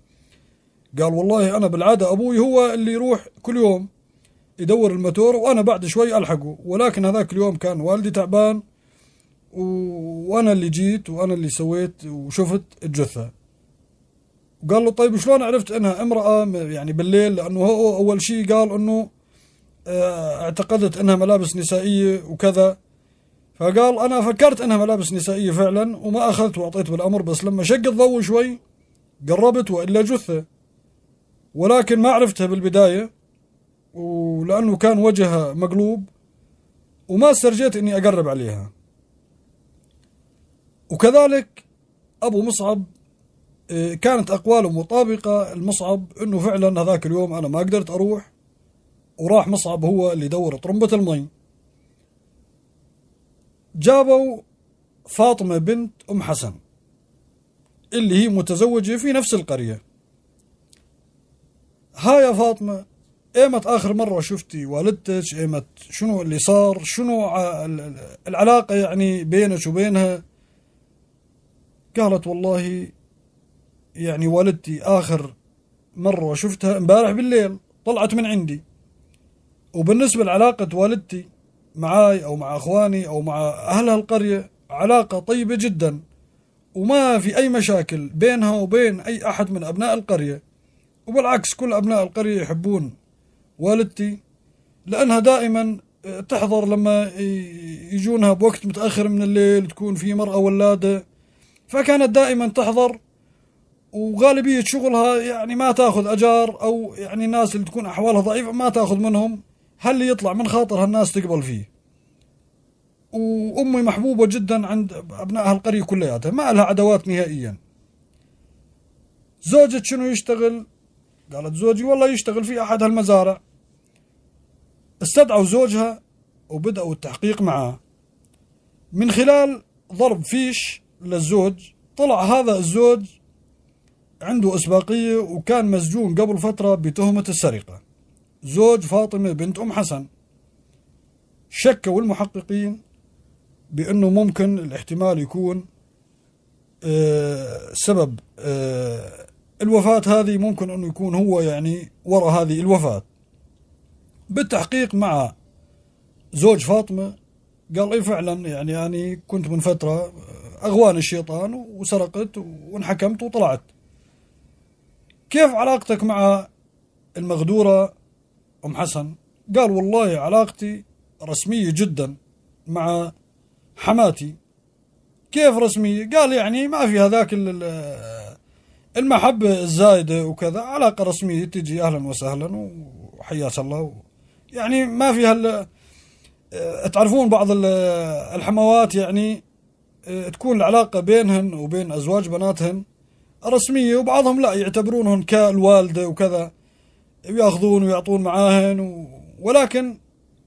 قال والله أنا بالعادة أبوي هو اللي يروح كل يوم يدور الماتور وأنا بعد شوي ألحقه ولكن هذاك اليوم كان والدي تعبان و... وأنا اللي جيت وأنا اللي سويت وشفت الجثة وقال له طيب شلون عرفت انها امراه يعني بالليل لانه هو اول شيء قال انه آه، اعتقدت أنها ملابس نسائية وكذا فقال أنا فكرت أنها ملابس نسائية فعلا وما أخذت وأعطيت بالأمر بس لما شق الضوء شوي قربت وإلا جثة ولكن ما عرفتها بالبداية ولأنه كان وجهها مقلوب وما استرجيت أني أقرب عليها وكذلك أبو مصعب آه، كانت أقواله مطابقة المصعب أنه فعلا هذاك اليوم أنا ما قدرت أروح وراح مصعب هو اللي يدور طرمبة المي جابوا فاطمة بنت أم حسن اللي هي متزوجة في نفس القرية ها يا فاطمة ايمت آخر مرة شفتي والدتك ايمت شنو اللي صار شنو العلاقة يعني بينك وبينها قالت والله يعني والدتي آخر مرة شفتها امبارح بالليل طلعت من عندي وبالنسبة لعلاقة والدتي معاي أو مع أخواني أو مع أهل هالقرية علاقة طيبة جدا وما في أي مشاكل بينها وبين أي أحد من أبناء القرية وبالعكس كل أبناء القرية يحبون والدتي لأنها دائما آه، تحضر لما يجونها بوقت متأخر من الليل تكون في مرأة ولادة فكانت دائما تحضر وغالبية شغلها يعني ما تاخذ أجار أو يعني الناس اللي تكون أحوالها ضعيفة ما تاخذ منهم اللي يطلع من خاطر هالناس تقبل فيه وامي محبوبه جدا عند ابناء القريه كلياتها ما لها عداوات نهائيا زوجة شنو يشتغل قالت زوجي والله يشتغل في احد هالمزارع استدعوا زوجها وبداوا التحقيق معاه من خلال ضرب فيش للزوج طلع هذا الزوج عنده اسباقيه وكان مسجون قبل فتره بتهمه السرقه زوج فاطمة بنت أم حسن شكوا المحققين بأنه ممكن الاحتمال يكون آه، سبب آه، الوفاة هذه ممكن أنه يكون هو يعني وراء هذه الوفاة بالتحقيق مع زوج فاطمة قال إيه فعلا يعني أنا يعني كنت من فترة آه، أغوان الشيطان وسرقت وانحكمت وطلعت كيف علاقتك مع المغدورة أم حسن قال والله علاقتي رسمية جدا مع حماتي كيف رسمية قال يعني ما في هذاك المحبة الزايدة وكذا علاقة رسمية تجي أهلا وسهلا وحياك الله يعني ما في هال تعرفون بعض الحموات يعني تكون العلاقة بينهن وبين أزواج بناتهن رسمية وبعضهم لا يعتبرونهن كالوالدة وكذا وياخذون ويعطون معاهن و... ولكن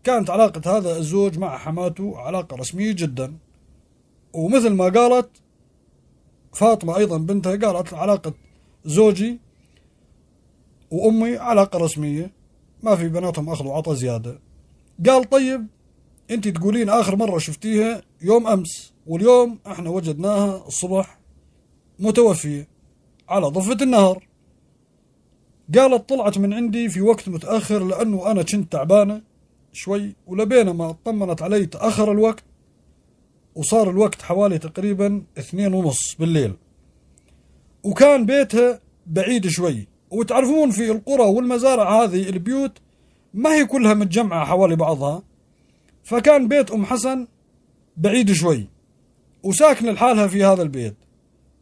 كانت علاقة هذا الزوج مع حماته علاقة رسمية جدا ومثل ما قالت فاطمة أيضا بنتها قالت علاقة زوجي وأمي علاقة رسمية ما في بناتهم أخذ وعطى زيادة قال طيب أنت تقولين آخر مرة شفتيها يوم أمس واليوم احنا وجدناها الصبح متوفية على ضفة النهر قالت طلعت من عندي في وقت متأخر لأنه أنا كنت تعبانة شوي ولبين ما اطمنت علي تأخر الوقت وصار الوقت حوالي تقريبا اثنين ونص بالليل وكان بيتها بعيد شوي وتعرفون في القرى والمزارع هذه البيوت ما هي كلها متجمعة حوالي بعضها فكان بيت أم حسن بعيد شوي وساكنة لحالها في هذا البيت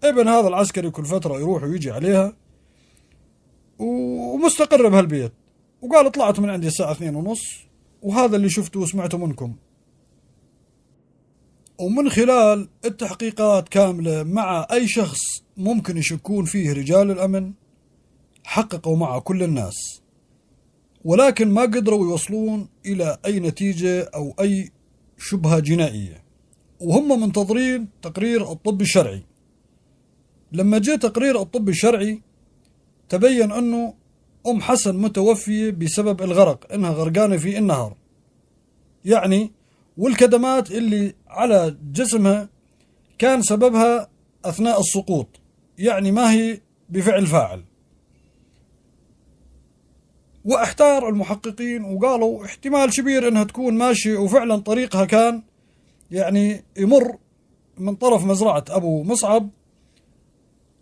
ابن هذا العسكري كل فترة يروح ويجي عليها ومستقر بهالبيت وقال طلعت من عندي الساعة اثنين ونص وهذا اللي شفته وسمعته منكم ومن خلال التحقيقات كاملة مع أي شخص ممكن يشكون فيه رجال الأمن حققوا مع كل الناس ولكن ما قدروا يوصلون إلى أي نتيجة أو أي شبهة جنائية وهم منتظرين تقرير الطب الشرعي لما جاء تقرير الطب الشرعي تبين أنه أم حسن متوفية بسبب الغرق إنها غرقانة في النهر يعني والكدمات اللي على جسمها كان سببها أثناء السقوط يعني ما هي بفعل فاعل واحتار المحققين وقالوا احتمال كبير انها تكون ماشية وفعلا طريقها كان يعني يمر من طرف مزرعة ابو مصعب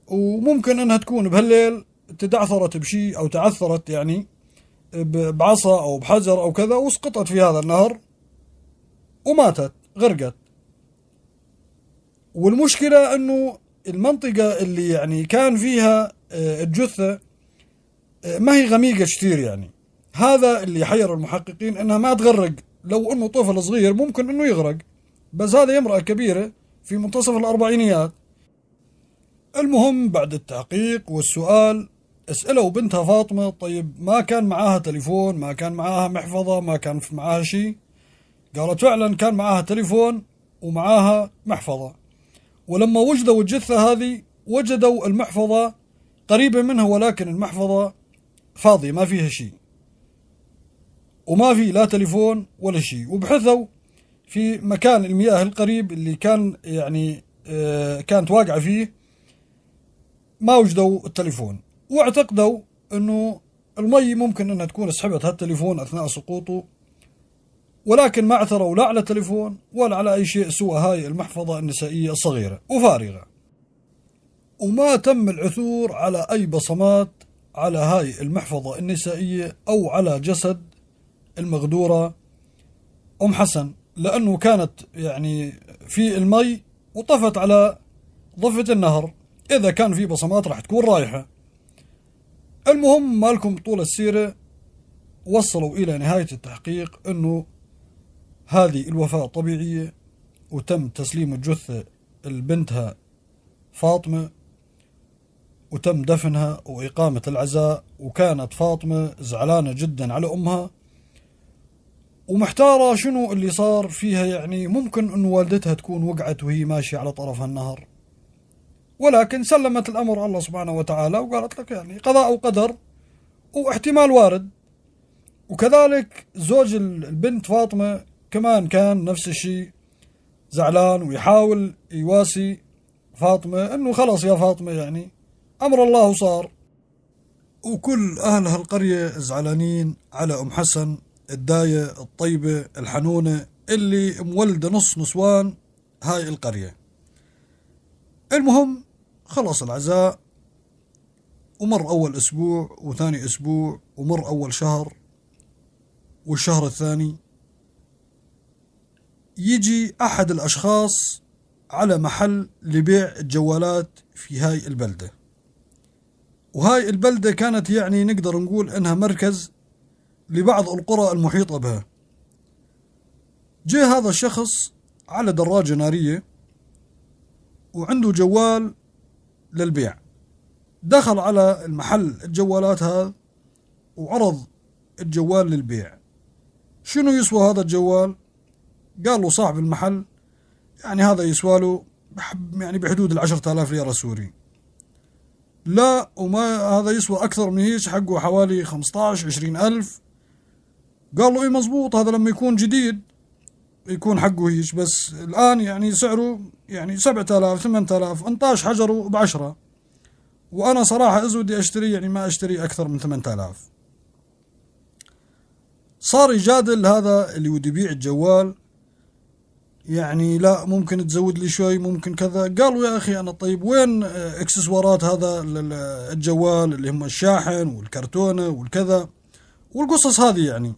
وممكن انها تكون بهالليل تدعثرت بشيء أو تعثرت يعني بعصا أو بحجر أو كذا وسقطت في هذا النهر وماتت غرقت والمشكلة أنه المنطقة اللي يعني كان فيها آه، الجثة آه، ما هي غميقة كثير يعني هذا اللي حير المحققين أنها ما تغرق لو أنه طفل صغير ممكن أنه يغرق بس هذه امرأة كبيرة في منتصف الأربعينيات المهم بعد التحقيق والسؤال اسألوا بنتها فاطمة طيب ما كان معاها تليفون ما كان معاها محفظة ما كان معاها شيء قالت فعلا كان معاها تليفون ومعاها محفظة ولما وجدوا الجثة هذه وجدوا المحفظة قريبة منها ولكن المحفظة فاضية ما فيها شيء وما في لا تليفون ولا شيء وبحثوا في مكان المياه القريب اللي كان يعني آه، كانت واقعة فيه ما وجدوا التليفون واعتقدوا انه المي ممكن انها تكون سحبت هالتليفون اثناء سقوطه ولكن ما اعثروا لا على تليفون ولا على اي شيء سوى هاي المحفظه النسائيه الصغيره وفارغه وما تم العثور على اي بصمات على هاي المحفظه النسائيه او على جسد المغدوره ام حسن لانه كانت يعني في المي وطفت على ضفه النهر اذا كان في بصمات راح تكون رايحه المهم مالكم طول السيرة وصلوا إلى نهاية التحقيق أنه هذه الوفاة طبيعية وتم تسليم الجثة لبنتها فاطمة وتم دفنها وإقامة العزاء وكانت فاطمة زعلانة جدا على أمها ومحتارة شنو اللي صار فيها يعني ممكن أن والدتها تكون وقعت وهي ماشية على طرف النهر ولكن سلمت الأمر الله سبحانه وتعالى وقالت لك يعني قضاء وقدر واحتمال وارد وكذلك زوج البنت فاطمة كمان كان نفس الشيء زعلان ويحاول يواسي فاطمة انه خلاص يا فاطمة يعني امر الله صار وكل اهل هالقرية زعلانين على ام حسن الداية الطيبة الحنونة اللي مولدة نص نسوان هاي القرية المهم خلص العزاء ومر أول أسبوع وثاني أسبوع ومر أول شهر والشهر الثاني يجي أحد الأشخاص على محل لبيع الجوالات في هاي البلدة وهاي البلدة كانت يعني نقدر نقول إنها مركز لبعض القرى المحيطة بها جاء هذا الشخص على دراجة نارية وعنده جوال للبيع دخل على المحل الجوالات هذا وعرض الجوال للبيع شنو يسوى هذا الجوال قال له صاحب المحل يعني هذا يسوى له يعني بحدود العشرة آلاف ليرة سوري لا وما هذا يسوى أكثر من هيك حقه حوالي عشر عشرين ألف قال له إيه مزبوط هذا لما يكون جديد يكون حقه هيش بس الآن يعني سعره يعني سبعة آلاف ثمان آلاف انطاش حجره بعشرة وأنا صراحة أزود أشتري يعني ما أشتري أكثر من ثمان آلاف صار يجادل هذا اللي ودي يبيع الجوال يعني لا ممكن تزود لي شوي ممكن كذا قالوا يا أخي أنا طيب وين اكسسوارات هذا الجوال اللي هم الشاحن والكرتونة والكذا والقصص هذه يعني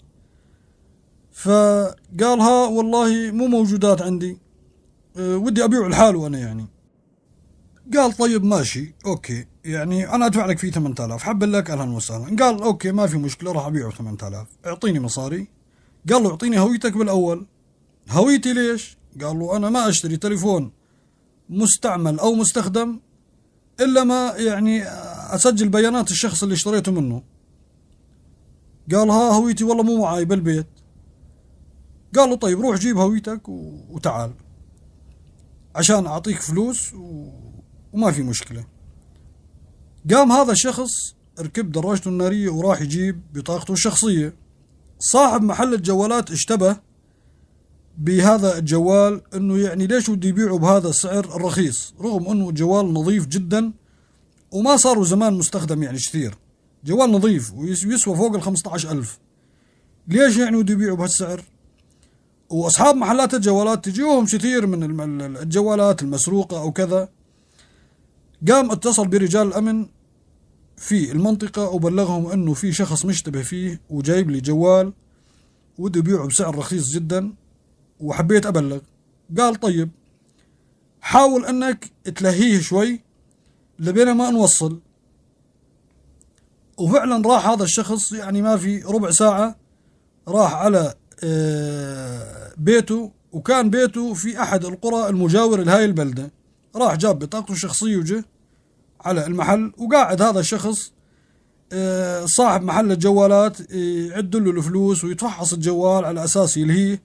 فقالها والله مو موجودات عندي أه، ودي ابيع الحال وانا يعني قال طيب ماشي اوكي يعني انا ادفع لك فيه 8000 حب لك اهلا وسهلا قال اوكي ما في مشكله راح ابيعه 8000 اعطيني مصاري قال له اعطيني هويتك بالاول هويتي ليش قال له انا ما اشتري تليفون مستعمل او مستخدم الا ما يعني اسجل بيانات الشخص اللي اشتريته منه قال ها هويتي والله مو معاي بالبيت قال له طيب روح جيب هويتك وتعال عشان أعطيك فلوس وما في مشكلة قام هذا الشخص ركب دراجته النارية وراح يجيب بطاقته الشخصية صاحب محل الجوالات اشتبه بهذا الجوال انه يعني ليش ودي يبيعه بهذا السعر الرخيص رغم انه الجوال نظيف جدا وما صار زمان مستخدم يعني كثير جوال نظيف ويسوى فوق ال ألف ليش يعني ودي يبيعه بهالسعر واصحاب محلات الجوالات تجيهم كثير من الجوالات المسروقه او كذا قام اتصل برجال الامن في المنطقة وبلغهم انه في شخص مشتبه فيه وجايب لي جوال وده يبيعه بسعر رخيص جدا وحبيت ابلغ قال طيب حاول انك تلهيه شوي لبين ما نوصل وفعلا راح هذا الشخص يعني ما في ربع ساعة راح على آه، بيته وكان بيته في أحد القرى المجاورة لهاي البلدة راح جاب بطاقته الشخصية وجه على المحل وقاعد هذا الشخص آه، صاحب محل الجوالات يعد له الفلوس ويتفحص الجوال على أساس يلهيه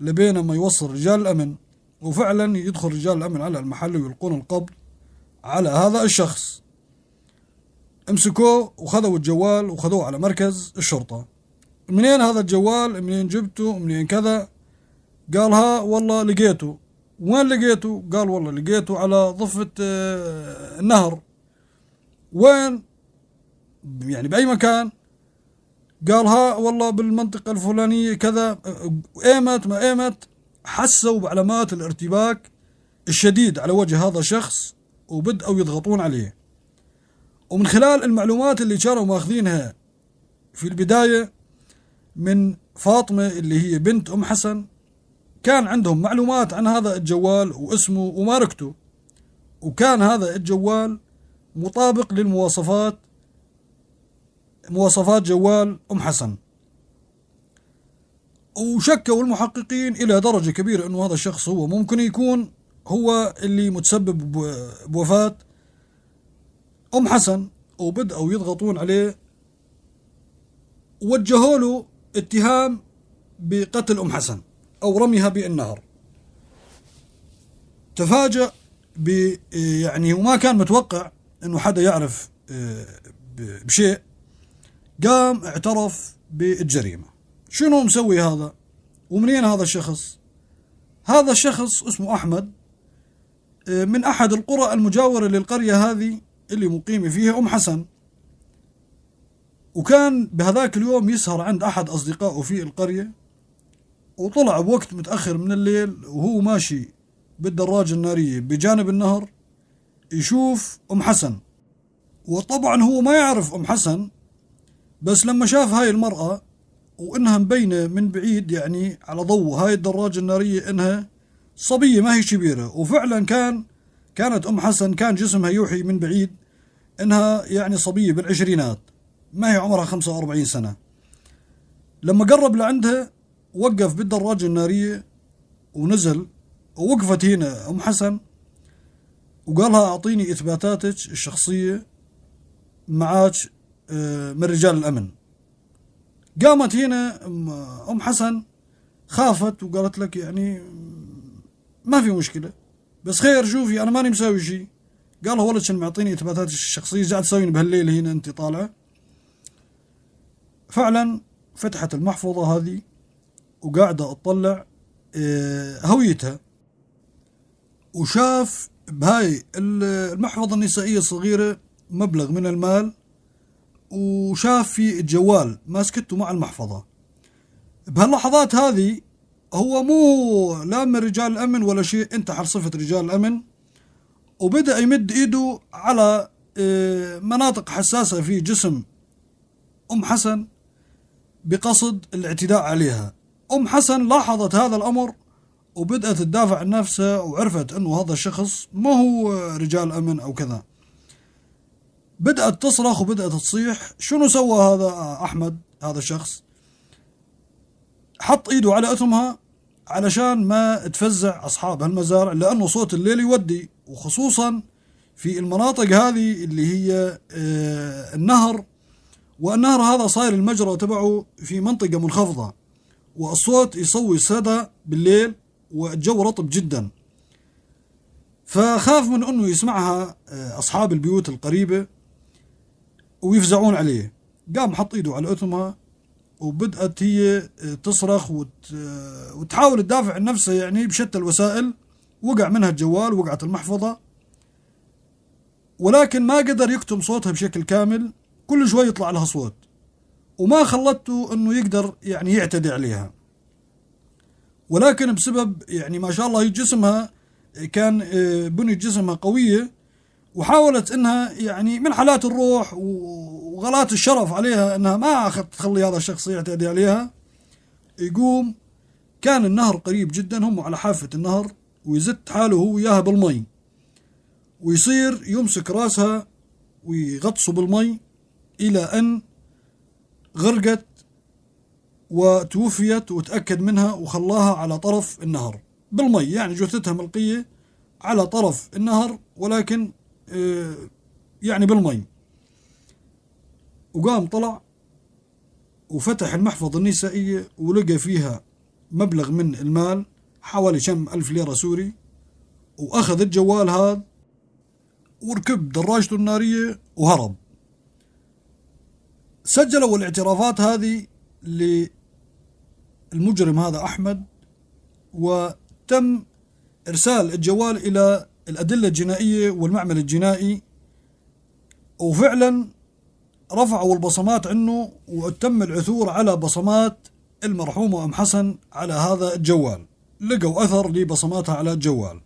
لبين ما يوصل رجال الأمن وفعلا يدخل رجال الأمن على المحل ويلقون القبض على هذا الشخص امسكوه وخذوا الجوال وخذوه على مركز الشرطة منين هذا الجوال منين جبته منين كذا قال ها والله لقيته وين لقيته قال والله لقيته على ضفة آه، النهر وين يعني بأي مكان قال ها والله بالمنطقة الفلانية كذا ايمت آه، ما ايمت حسوا بعلامات الارتباك الشديد على وجه هذا الشخص وبدأوا يضغطون عليه ومن خلال المعلومات اللي كانوا ماخذينها في البداية من فاطمة اللي هي بنت أم حسن كان عندهم معلومات عن هذا الجوال واسمه وماركته وكان هذا الجوال مطابق للمواصفات مواصفات جوال أم حسن وشكوا المحققين إلى درجة كبيرة أنه هذا الشخص هو ممكن يكون هو اللي متسبب بوفاة أم حسن وبدأوا يضغطون عليه وجهوا له اتهام بقتل أم حسن أو رميها بالنهر تفاجأ ب يعني وما كان متوقع أنه حدا يعرف آه، بشيء قام اعترف بالجريمة شنو مسوي هذا ومنين هذا الشخص هذا الشخص اسمه أحمد آه، من أحد القرى المجاورة للقرية هذه اللي مقيمة فيها أم حسن وكان بهذاك اليوم يسهر عند أحد أصدقائه في القرية وطلع بوقت متأخر من الليل وهو ماشي بالدراجة النارية بجانب النهر يشوف أم حسن وطبعا هو ما يعرف أم حسن بس لما شاف هاي المرأة وإنها مبينة من بعيد يعني على ضوء هاي الدراجة النارية إنها صبية ما هي كبيرة وفعلا كان كانت أم حسن كان جسمها يوحي من بعيد إنها يعني صبية بالعشرينات ما هي عمرها 45 سنة لما قرب لعندها وقف بالدراجة النارية ونزل ووقفت هنا أم حسن وقالها أعطيني إثباتاتك الشخصية معاك آه، من رجال الأمن قامت هنا أم حسن خافت وقالت لك يعني ما في مشكلة بس خير شوفي أنا ماني مساوي شيء قالها ولد معطيني إثباتاتك الشخصية قاعد تسويني بهالليل هنا أنت طالعة فعلا فتحت المحفظة هذه وقاعدة أطلع آه، هويتها وشاف بهاي المحفظة النسائية الصغيرة مبلغ من المال وشاف في الجوال ماسكته مع المحفظة بهاللحظات هذه هو مو لا من رجال الأمن ولا شيء انت حرصفة رجال الأمن وبدأ يمد إيده على آه، مناطق حساسة في جسم أم حسن بقصد الاعتداء عليها أم حسن لاحظت هذا الأمر وبدأت تدافع عن نفسها وعرفت أنه هذا الشخص ما هو رجال أمن أو كذا بدأت تصرخ وبدأت تصيح شنو سوى هذا أحمد هذا الشخص حط إيده على أثمها علشان ما تفزع أصحاب هالمزارع لأنه صوت الليل يودي وخصوصا في المناطق هذه اللي هي آه، النهر والنهر هذا صاير المجرى تبعه في منطقة منخفضة والصوت يصوي سدى بالليل والجو رطب جدا فخاف من أنه يسمعها آه، أصحاب البيوت القريبة ويفزعون عليه قام حط إيده على أثمها وبدأت هي آه، تصرخ وت... آه، وتحاول تدافع عن نفسها يعني بشتى الوسائل وقع منها الجوال وقعت المحفظة ولكن ما قدر يكتم صوتها بشكل كامل كل شوي يطلع لها صوت وما خلته انه يقدر يعني يعتدي عليها ولكن بسبب يعني ما شاء الله جسمها كان آه، بني جسمها قوية وحاولت انها يعني من حالات الروح وغلات الشرف عليها انها ما أخذت تخلي هذا الشخص يعتدي عليها يقوم كان النهر قريب جدا هم على حافة النهر ويزت حاله هو وياها بالمي ويصير يمسك راسها ويغطسه بالمي إلى أن غرقت وتوفيت وتأكد منها وخلاها على طرف النهر بالمي يعني جثتها ملقية على طرف النهر ولكن آه، يعني بالمي وقام طلع وفتح المحفظة النسائية ولقى فيها مبلغ من المال حوالي كم ألف ليرة سوري وأخذ الجوال هذا وركب دراجته النارية وهرب سجلوا الاعترافات هذه للمجرم هذا أحمد وتم إرسال الجوال إلى الأدلة الجنائية والمعمل الجنائي وفعلا رفعوا البصمات عنه وتم العثور على بصمات المرحومة أم حسن على هذا الجوال لقوا أثر لبصماتها على الجوال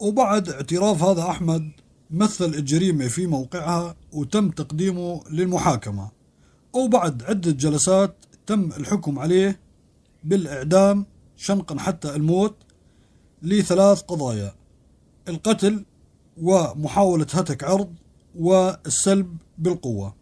وبعد اعتراف هذا أحمد مثل الجريمة في موقعها وتم تقديمه للمحاكمة وبعد عدة جلسات تم الحكم عليه بالإعدام شنقا حتى الموت لثلاث قضايا القتل ومحاولة هتك عرض والسلب بالقوة